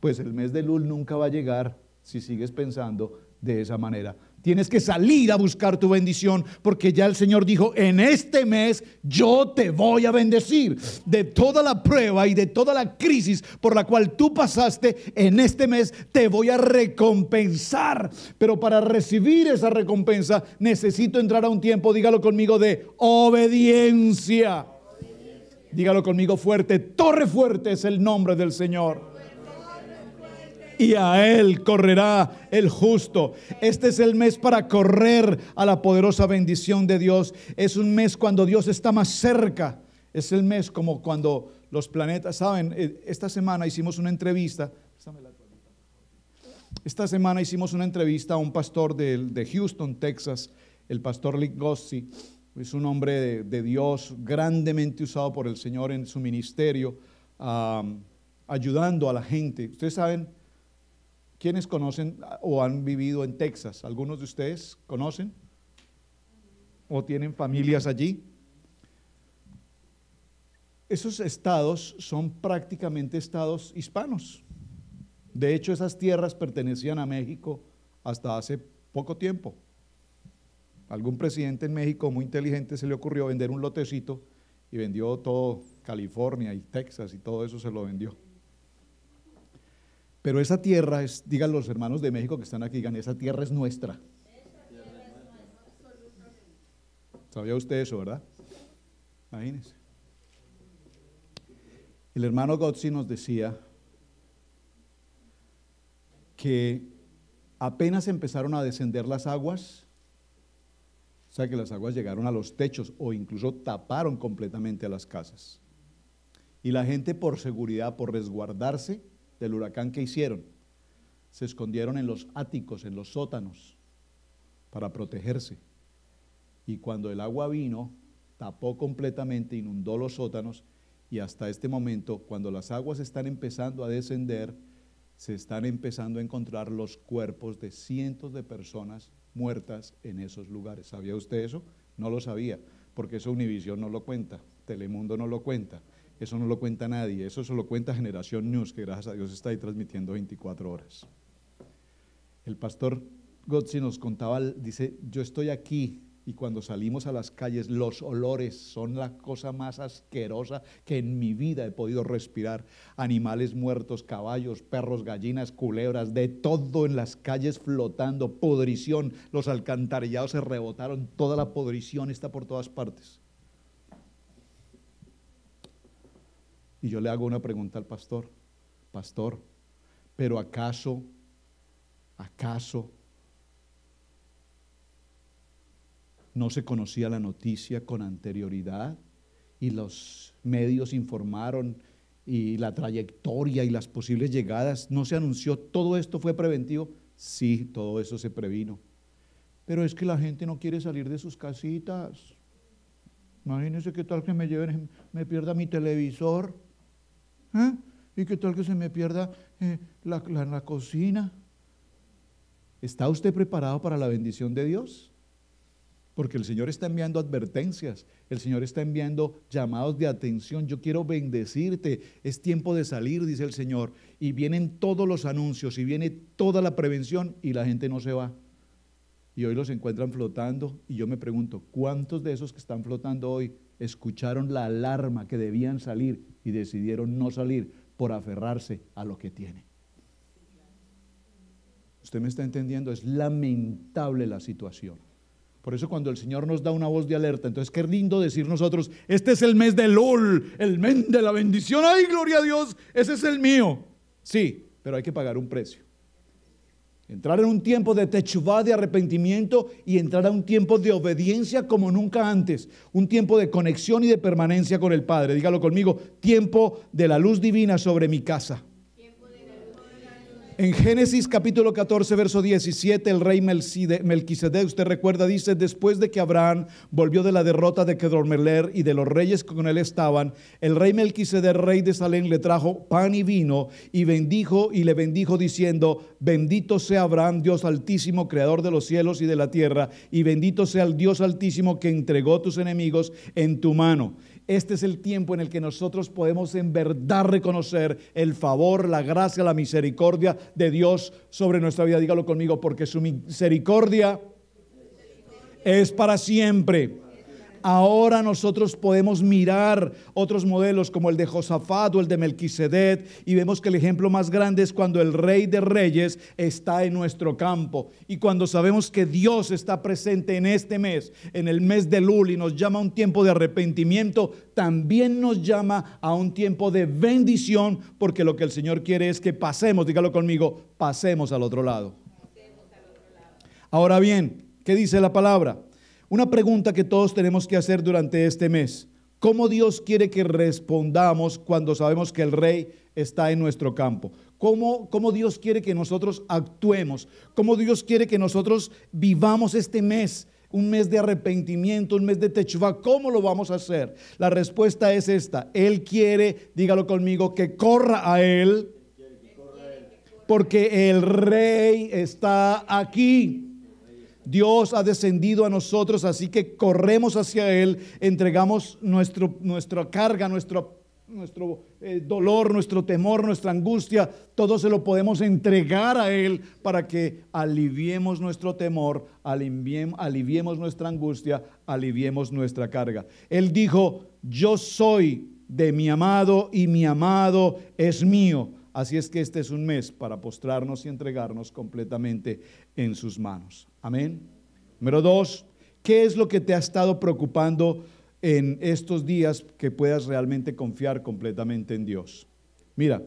Speaker 1: Pues el mes de Lul nunca va a llegar si sigues pensando de esa manera. Tienes que salir a buscar tu bendición porque ya el Señor dijo, en este mes yo te voy a bendecir. De toda la prueba y de toda la crisis por la cual tú pasaste, en este mes te voy a recompensar. Pero para recibir esa recompensa necesito entrar a un tiempo, dígalo conmigo, de obediencia. Dígalo conmigo fuerte, torre fuerte es el nombre del Señor y a Él correrá el justo. Este es el mes para correr a la poderosa bendición de Dios. Es un mes cuando Dios está más cerca. Es el mes como cuando los planetas, saben, eh, esta semana hicimos una entrevista. Esta semana hicimos una entrevista a un pastor de, de Houston, Texas, el pastor Lick Gossi. Es un hombre de, Dios grandemente usado por el Señor en su ministerio, ayudando a la gente. Ustedes saben, ¿Quiénes conocen o han vivido en Texas? ¿Algunos de ustedes conocen? ¿O tienen familias allí? Esos estados son prácticamente estados hispanos. De hecho, esas tierras pertenecían a México hasta hace poco tiempo. Algún presidente en México muy inteligente se le ocurrió vender un lotecito y vendió todo California y Texas y todo eso se lo vendió. Pero esa tierra es, digan los hermanos de México que están aquí, digan, esa tierra es nuestra. ¿Sabía usted eso, verdad? Imagínense. El hermano Gotzi nos decía que apenas empezaron a descender las aguas, o sea que las aguas llegaron a los techos o incluso taparon completamente a las casas. Y la gente por seguridad, por resguardarse, del huracán que hicieron, se escondieron en los áticos, en los sótanos, para protegerse. Y cuando el agua vino, tapó completamente, inundó los sótanos y hasta este momento, cuando las aguas están empezando a descender, se están empezando a encontrar los cuerpos de cientos de personas muertas en esos lugares. ¿Sabía usted eso? No lo sabía, porque eso Univisión no lo cuenta, Telemundo no lo cuenta. Eso no lo cuenta nadie, eso solo cuenta Generación News, que gracias a Dios está ahí transmitiendo 24 horas. El pastor Gotzi nos contaba, dice, yo estoy aquí y cuando salimos a las calles los olores son la cosa más asquerosa que en mi vida he podido respirar. Animales muertos, caballos, perros, gallinas, culebras, de todo en las calles flotando, podrición, los alcantarillados se rebotaron, toda la podrición está por todas partes. Y yo le hago una pregunta al pastor, pastor, pero acaso, acaso no se conocía la noticia con anterioridad y los medios informaron y la trayectoria y las posibles llegadas, no se anunció, todo esto fue preventivo, sí, todo eso se previno. Pero es que la gente no quiere salir de sus casitas. Imagínense qué tal que me lleven, me pierda mi televisor. ¿Eh? ¿Y qué tal que se me pierda eh, la cocina? ¿Está usted preparado para la bendición de Dios? Porque el Señor está enviando advertencias, el Señor está enviando llamados de atención. Yo quiero bendecirte, es tiempo de salir, dice el Señor. Y vienen todos los anuncios y viene toda la prevención y la gente no se va. Y hoy los encuentran flotando y yo me pregunto, ¿cuántos de esos que están flotando hoy escucharon la alarma que debían salir y decidieron no salir por aferrarse a lo que tiene. Usted me está entendiendo, es lamentable la situación. Por eso cuando el Señor nos da una voz de alerta, entonces qué lindo decir nosotros, este es el mes del LOL, el mes de la bendición, ay, gloria a Dios, ese es el mío. Sí, pero hay que pagar un precio. Entrar en un tiempo de techubá, de arrepentimiento y entrar a un tiempo de obediencia como nunca antes. Un tiempo de conexión y de permanencia con el Padre. Dígalo conmigo, tiempo de la luz divina sobre mi casa. En Génesis capítulo 14, verso 17, el rey Melquisede, usted recuerda, dice, después de que Abraham volvió de la derrota de Kedormeler y de los reyes que con él estaban, el rey Melquisede, rey de Salem, le trajo pan y vino y bendijo y le bendijo diciendo, bendito sea Abraham, Dios altísimo, creador de los cielos y de la tierra, y bendito sea el Dios altísimo que entregó tus enemigos en tu mano este es el tiempo en el que nosotros podemos en verdad reconocer el favor, la gracia, la misericordia de Dios sobre nuestra vida. Dígalo conmigo, porque su misericordia es para siempre ahora nosotros podemos mirar otros modelos como el de Josafat o el de Melquisedec y vemos que el ejemplo más grande es cuando el rey de reyes está en nuestro campo y cuando sabemos que Dios está presente en este mes, en el mes de Lul y nos llama a un tiempo de arrepentimiento, también nos llama a un tiempo de bendición porque lo que el Señor quiere es que pasemos, dígalo conmigo, pasemos al otro lado. Ahora bien, ¿qué dice la palabra? Una pregunta que todos tenemos que hacer durante este mes. ¿Cómo Dios quiere que respondamos cuando sabemos que el rey está en nuestro campo? ¿Cómo, ¿Cómo, Dios quiere que nosotros actuemos? ¿Cómo Dios quiere que nosotros vivamos este mes? Un mes de arrepentimiento, un mes de techuva? ¿Cómo lo vamos a hacer? La respuesta es esta. Él quiere, dígalo conmigo, que corra a Él. Porque el rey está aquí. Dios ha descendido a nosotros, así que corremos hacia Él, entregamos nuestra carga, nuestro, eh, dolor, nuestro temor, nuestra angustia, todo se lo podemos entregar a Él para que aliviemos nuestro temor, aliviemos nuestra angustia, aliviemos nuestra carga. Él dijo, yo soy de mi amado y mi amado es mío. Así es que este es un mes para postrarnos y entregarnos completamente en sus manos. Amén. Número dos, ¿qué es lo que te ha estado preocupando en estos días que puedas realmente confiar completamente en Dios? Mira,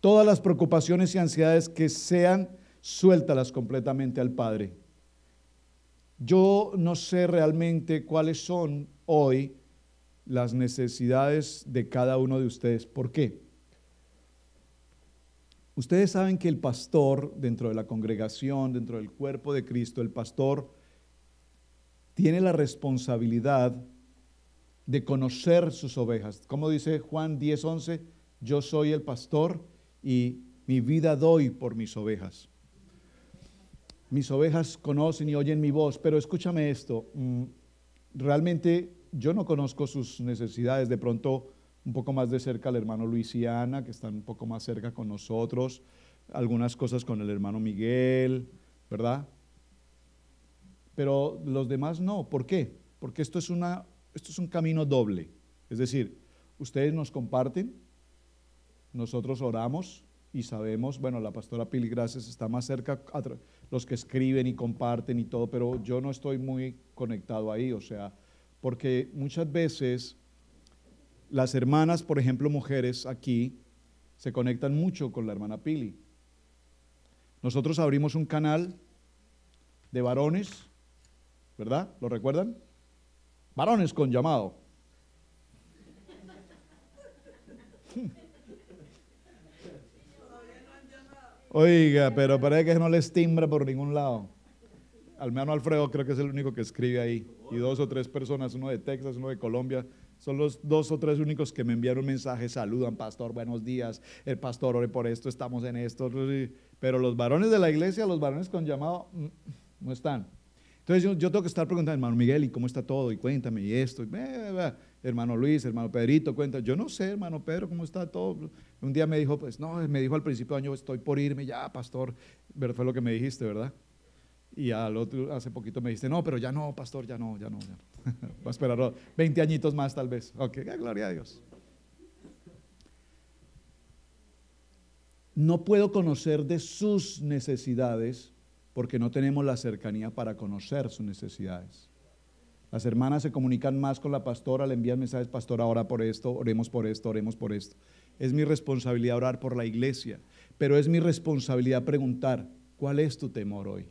Speaker 1: todas las preocupaciones y ansiedades que sean, suéltalas completamente al Padre. Yo no sé realmente cuáles son hoy las necesidades de cada uno de ustedes. ¿Por qué? Ustedes saben que el pastor dentro de la congregación, dentro del cuerpo de Cristo, el pastor tiene la responsabilidad de conocer sus ovejas. Como dice Juan 10:11, yo soy el pastor y mi vida doy por mis ovejas. Mis ovejas conocen y oyen mi voz, pero escúchame esto, mm, realmente yo no conozco sus necesidades, de pronto un poco más de cerca al hermano Luisiana que están un poco más cerca con nosotros, algunas cosas con el hermano Miguel, ¿verdad? Pero los demás no. ¿Por qué? Porque esto es, una, esto es un camino doble. Es decir, ustedes nos comparten, nosotros oramos y sabemos, bueno, la pastora Pili, gracias, está más cerca, a los que escriben y comparten y todo, pero yo no estoy muy conectado ahí, o sea, porque muchas veces las hermanas, por ejemplo, mujeres aquí, se conectan mucho con la hermana Pili. Nosotros abrimos un canal de varones, ¿verdad? ¿Lo recuerdan? Varones con llamado. Oiga, pero parece que no les timbra por ningún lado. Al menos Alfredo creo que es el único que escribe ahí. Y dos o tres personas, uno de Texas, uno de Colombia, son los dos o tres únicos que me enviaron mensajes, mensaje, saludan, pastor, buenos días, el pastor, ore por esto, estamos en esto. Pero los varones de la iglesia, los varones con llamado, mm, no están. Entonces yo, tengo que estar preguntando, hermano Miguel, ¿y cómo está todo? Y cuéntame, y esto. hermano Luis, hermano Pedrito, cuéntame. Yo no sé, hermano Pedro, ¿cómo está todo? Un día me dijo, pues no, me dijo al principio de año, estoy por irme, ya, pastor, pero fue lo que me dijiste, ¿verdad? Y al otro, hace poquito me dice no, pero ya no, pastor, ya no, ya no, ya no. Va a esperar 20 añitos más tal vez. Ok, gloria a Dios. No puedo conocer de sus necesidades porque no tenemos la cercanía para conocer sus necesidades. Las hermanas se comunican más con la pastora, le envían mensajes, pastora, ahora por esto, oremos por esto, oremos por esto. Es mi responsabilidad orar por la iglesia, pero es mi responsabilidad preguntar, ¿cuál es tu temor hoy?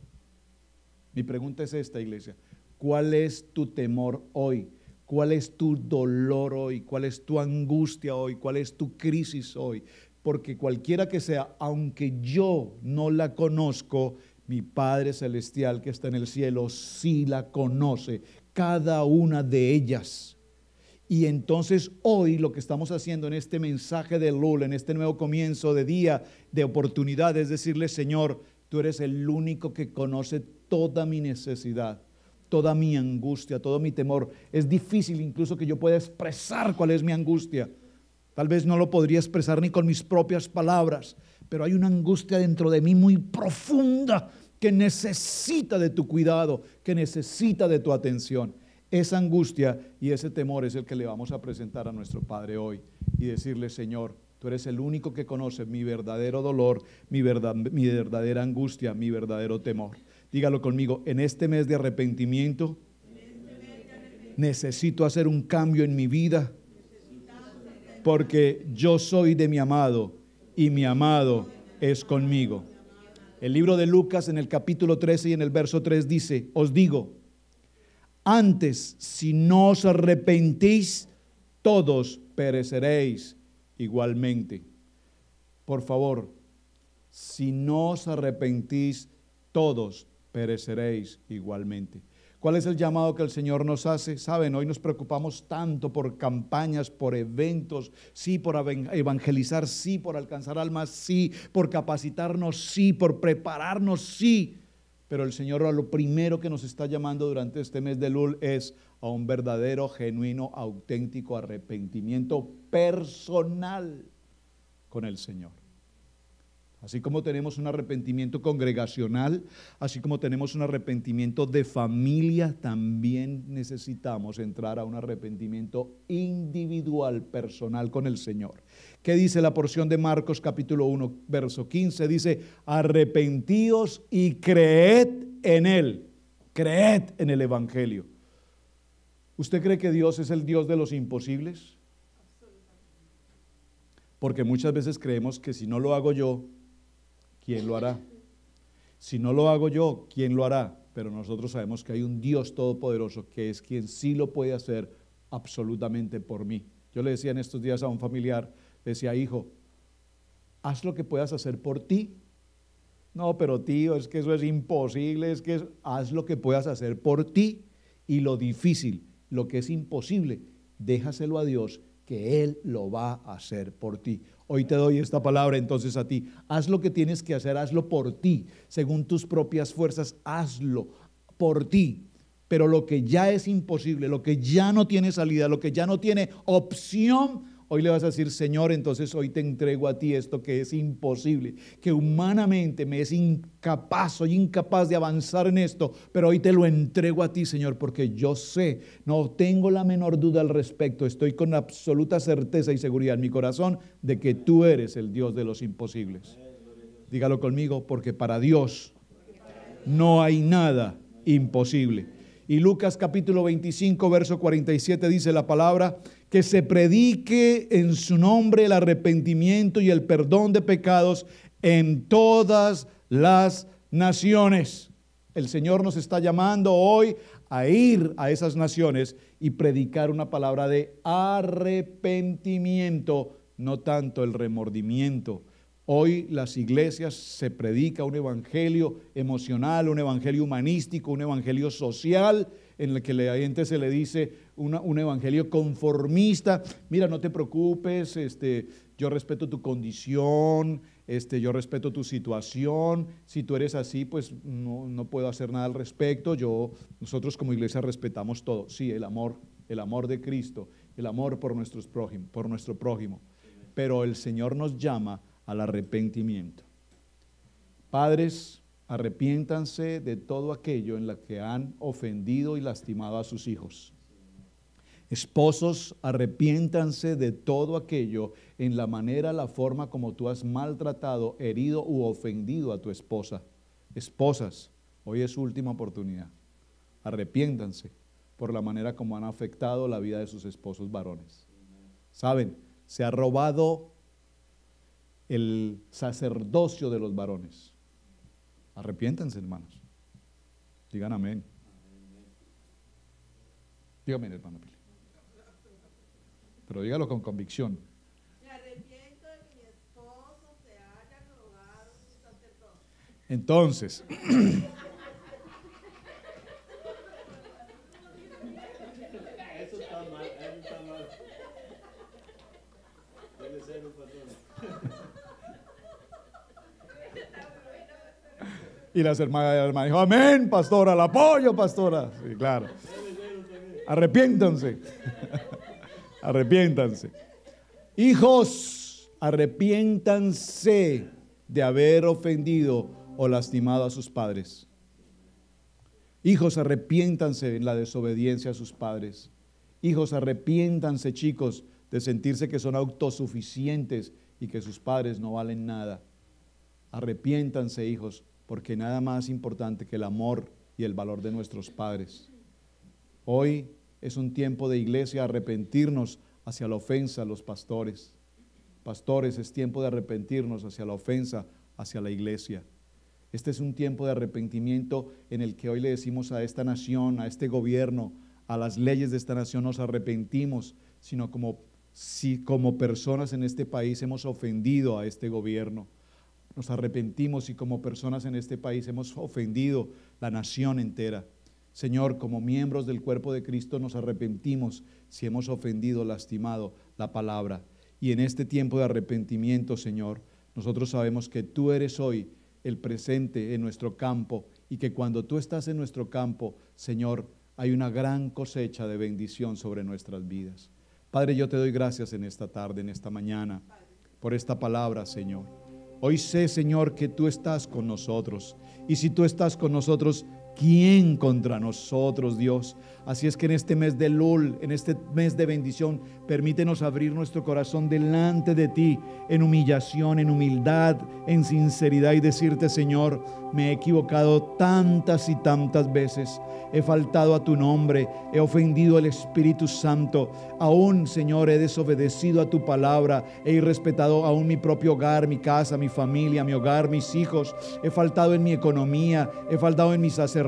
Speaker 1: Mi pregunta es esta, iglesia. ¿Cuál es tu temor hoy? ¿Cuál es tu dolor hoy? ¿Cuál es tu angustia hoy? ¿Cuál es tu crisis hoy? Porque cualquiera que sea, aunque yo no la conozco, mi Padre Celestial que está en el cielo sí la conoce, cada una de ellas. Y entonces hoy lo que estamos haciendo en este mensaje de Lula, en este nuevo comienzo de día de oportunidad, es decirle, Señor, Tú eres el único que conoce toda mi necesidad, toda mi angustia, todo mi temor. Es difícil incluso que yo pueda expresar cuál es mi angustia. Tal vez no lo podría expresar ni con mis propias palabras, pero hay una angustia dentro de mí muy profunda que necesita de tu cuidado, que necesita de tu atención. Esa angustia y ese temor es el que le vamos a presentar a nuestro Padre hoy y decirle, Señor, pero es el único que conoce mi verdadero dolor, mi, mi verdadera angustia, mi verdadero temor. Dígalo conmigo, en este mes de arrepentimiento, necesito hacer un cambio en mi vida porque yo soy de mi amado y mi amado es conmigo. El libro de Lucas en el capítulo 13 y en el verso 3 dice, os digo, antes si no os arrepentís, todos pereceréis igualmente. Por favor, si no os arrepentís, todos pereceréis igualmente. ¿Cuál es el llamado que el Señor nos hace? Saben, hoy nos preocupamos tanto por campañas, por eventos, sí, por evangelizar, sí, por alcanzar almas, sí, por capacitarnos, sí, por prepararnos, sí. Pero el Señor lo primero que nos está llamando durante este mes de Lul es a un verdadero, genuino, auténtico arrepentimiento personal con el Señor. Así como tenemos un arrepentimiento congregacional, así como tenemos un arrepentimiento de familia, también necesitamos entrar a un arrepentimiento individual, personal con el Señor. ¿Qué dice la porción de Marcos capítulo 1, verso 15? Dice, arrepentíos y creed en Él, creed en el Evangelio. ¿Usted cree que Dios es el Dios de los imposibles? Porque muchas veces creemos que si no lo hago yo, ¿quién lo hará? Si no lo hago yo, ¿quién lo hará? Pero nosotros sabemos que hay un Dios todopoderoso que es quien sí lo puede hacer absolutamente por mí. Yo le decía en estos días a un familiar, decía, hijo, haz lo que puedas hacer por ti. No, pero tío, es que eso es imposible, es que haz lo que puedas hacer por ti y lo difícil, lo que es imposible, déjaselo a Dios, que Él lo va a hacer por ti. Hoy te doy esta palabra entonces a ti. Haz lo que tienes que hacer, hazlo por ti. Según tus propias fuerzas, hazlo por ti. Pero lo que ya es imposible, lo que ya no tiene salida, lo que ya no tiene opción Hoy le vas a decir, Señor, entonces hoy te entrego a ti esto que es imposible, que humanamente me es incapaz, soy incapaz de avanzar en esto, pero hoy te lo entrego a ti, Señor, porque yo sé, no tengo la menor duda al respecto, estoy con absoluta certeza y seguridad en mi corazón de que tú eres el Dios de los imposibles. Dígalo conmigo, porque para Dios no hay nada imposible. Y Lucas capítulo 25, verso 47 dice la palabra, que se predique en su nombre el arrepentimiento y el perdón de pecados en todas las naciones. El Señor nos está llamando hoy a ir a esas naciones y predicar una palabra de arrepentimiento, no tanto el remordimiento. Hoy las iglesias se predica un evangelio emocional, un evangelio humanístico, un evangelio social en el que la gente se le dice un evangelio conformista, mira, no te preocupes, este, yo respeto tu condición, este, yo respeto tu situación, si tú eres así, pues no, puedo hacer nada al respecto, yo, nosotros como iglesia respetamos todo, sí, el amor, el amor de Cristo, el amor por, nuestros prójimos, por nuestro prójimo, pero el Señor nos llama al arrepentimiento. Padres, Arrepiéntanse de todo aquello en lo que han ofendido y lastimado a sus hijos. Esposos, arrepiéntanse de todo aquello en la manera, la forma como tú has maltratado, herido u ofendido a tu esposa. Esposas, hoy es su última oportunidad. Arrepiéntanse por la manera como han afectado la vida de sus esposos varones. Saben, se ha robado el sacerdocio de los varones. Arrepiéntanse, hermanos. Digan amén. Dígame, hermano Pili. Pero dígalo con convicción. Me arrepiento de que mi esposo se haya robado Entonces. Eso está mal, eso está mal. Debe ser un patrón. Y las hermanas, la hermana dijo, amén, pastora, la apoyo, pastora. Sí, claro. Arrepiéntanse. Arrepiéntanse. Hijos, arrepiéntanse de haber ofendido o lastimado a sus padres. Hijos, arrepiéntanse en la desobediencia a sus padres. Hijos, arrepiéntanse, chicos, de sentirse que son autosuficientes y que sus padres no valen nada. Arrepiéntanse, hijos, porque nada más importante que el amor y el valor de nuestros padres. Hoy es un tiempo de iglesia arrepentirnos hacia la ofensa a los pastores. Pastores, es tiempo de arrepentirnos hacia la ofensa hacia la iglesia. Este es un tiempo de arrepentimiento en el que hoy le decimos a esta nación, a este gobierno, a las leyes de esta nación, nos arrepentimos, sino como si como personas en este país hemos ofendido a este gobierno nos arrepentimos y como personas en este país hemos ofendido la nación entera. Señor, como miembros del cuerpo de Cristo nos arrepentimos si hemos ofendido, lastimado la palabra. Y en este tiempo de arrepentimiento, Señor, nosotros sabemos que tú eres hoy el presente en nuestro campo y que cuando tú estás en nuestro campo, Señor, hay una gran cosecha de bendición sobre nuestras vidas. Padre, yo te doy gracias en esta tarde, en esta mañana, por esta palabra, Señor. Hoy sé, Señor, que tú estás con nosotros. Y si tú estás con nosotros, ¿Quién contra nosotros, Dios? Así es que en este mes de Lul, en este mes de bendición, permítenos abrir nuestro corazón delante de ti en humillación, en humildad, en sinceridad y decirte, Señor, me he equivocado tantas y tantas veces. He faltado a tu nombre, he ofendido al Espíritu Santo. Aún, Señor, he desobedecido a tu palabra, he irrespetado aún mi propio hogar, mi casa, mi familia, mi hogar, mis hijos. He faltado en mi economía, he faltado en mis sacerdotes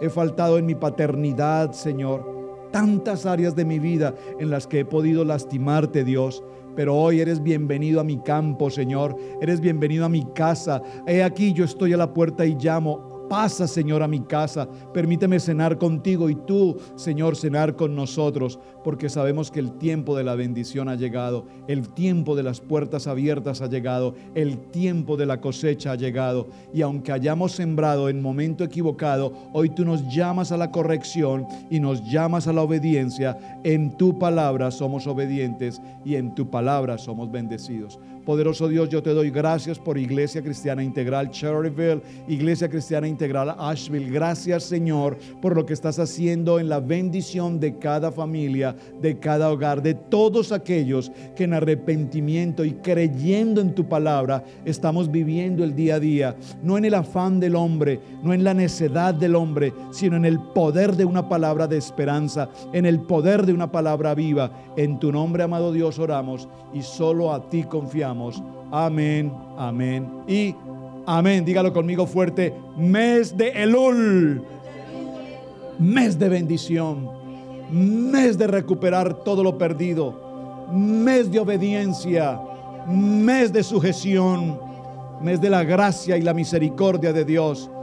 Speaker 1: he faltado en mi paternidad, Señor. Tantas áreas de mi vida en las que he podido lastimarte, Dios. Pero hoy eres bienvenido a mi campo, Señor. Eres bienvenido a mi casa. He aquí, yo estoy a la puerta y llamo Pasa, Señor, a mi casa. Permíteme cenar contigo y tú, Señor, cenar con nosotros, porque sabemos que el tiempo de la bendición ha llegado, el tiempo de las puertas abiertas ha llegado, el tiempo de la cosecha ha llegado. Y aunque hayamos sembrado en momento equivocado, hoy tú nos llamas a la corrección y nos llamas a la obediencia. En tu palabra somos obedientes y en tu palabra somos bendecidos. Poderoso Dios, yo te doy gracias por Iglesia Cristiana Integral Cherryville, Iglesia Cristiana Integral Asheville. Gracias Señor por lo que estás haciendo en la bendición de cada familia, de cada hogar, de todos aquellos que en arrepentimiento y creyendo en tu palabra estamos viviendo el día a día. No en el afán del hombre, no en la necedad del hombre, sino en el poder de una palabra de esperanza, en el poder de una palabra viva. En tu nombre, amado Dios, oramos y solo a ti confiamos. Amén, amén y amén. Dígalo conmigo fuerte. Mes de Elul. Mes de bendición. Mes de recuperar todo lo perdido. Mes de obediencia. Mes de sujeción. Mes de la gracia y la misericordia de Dios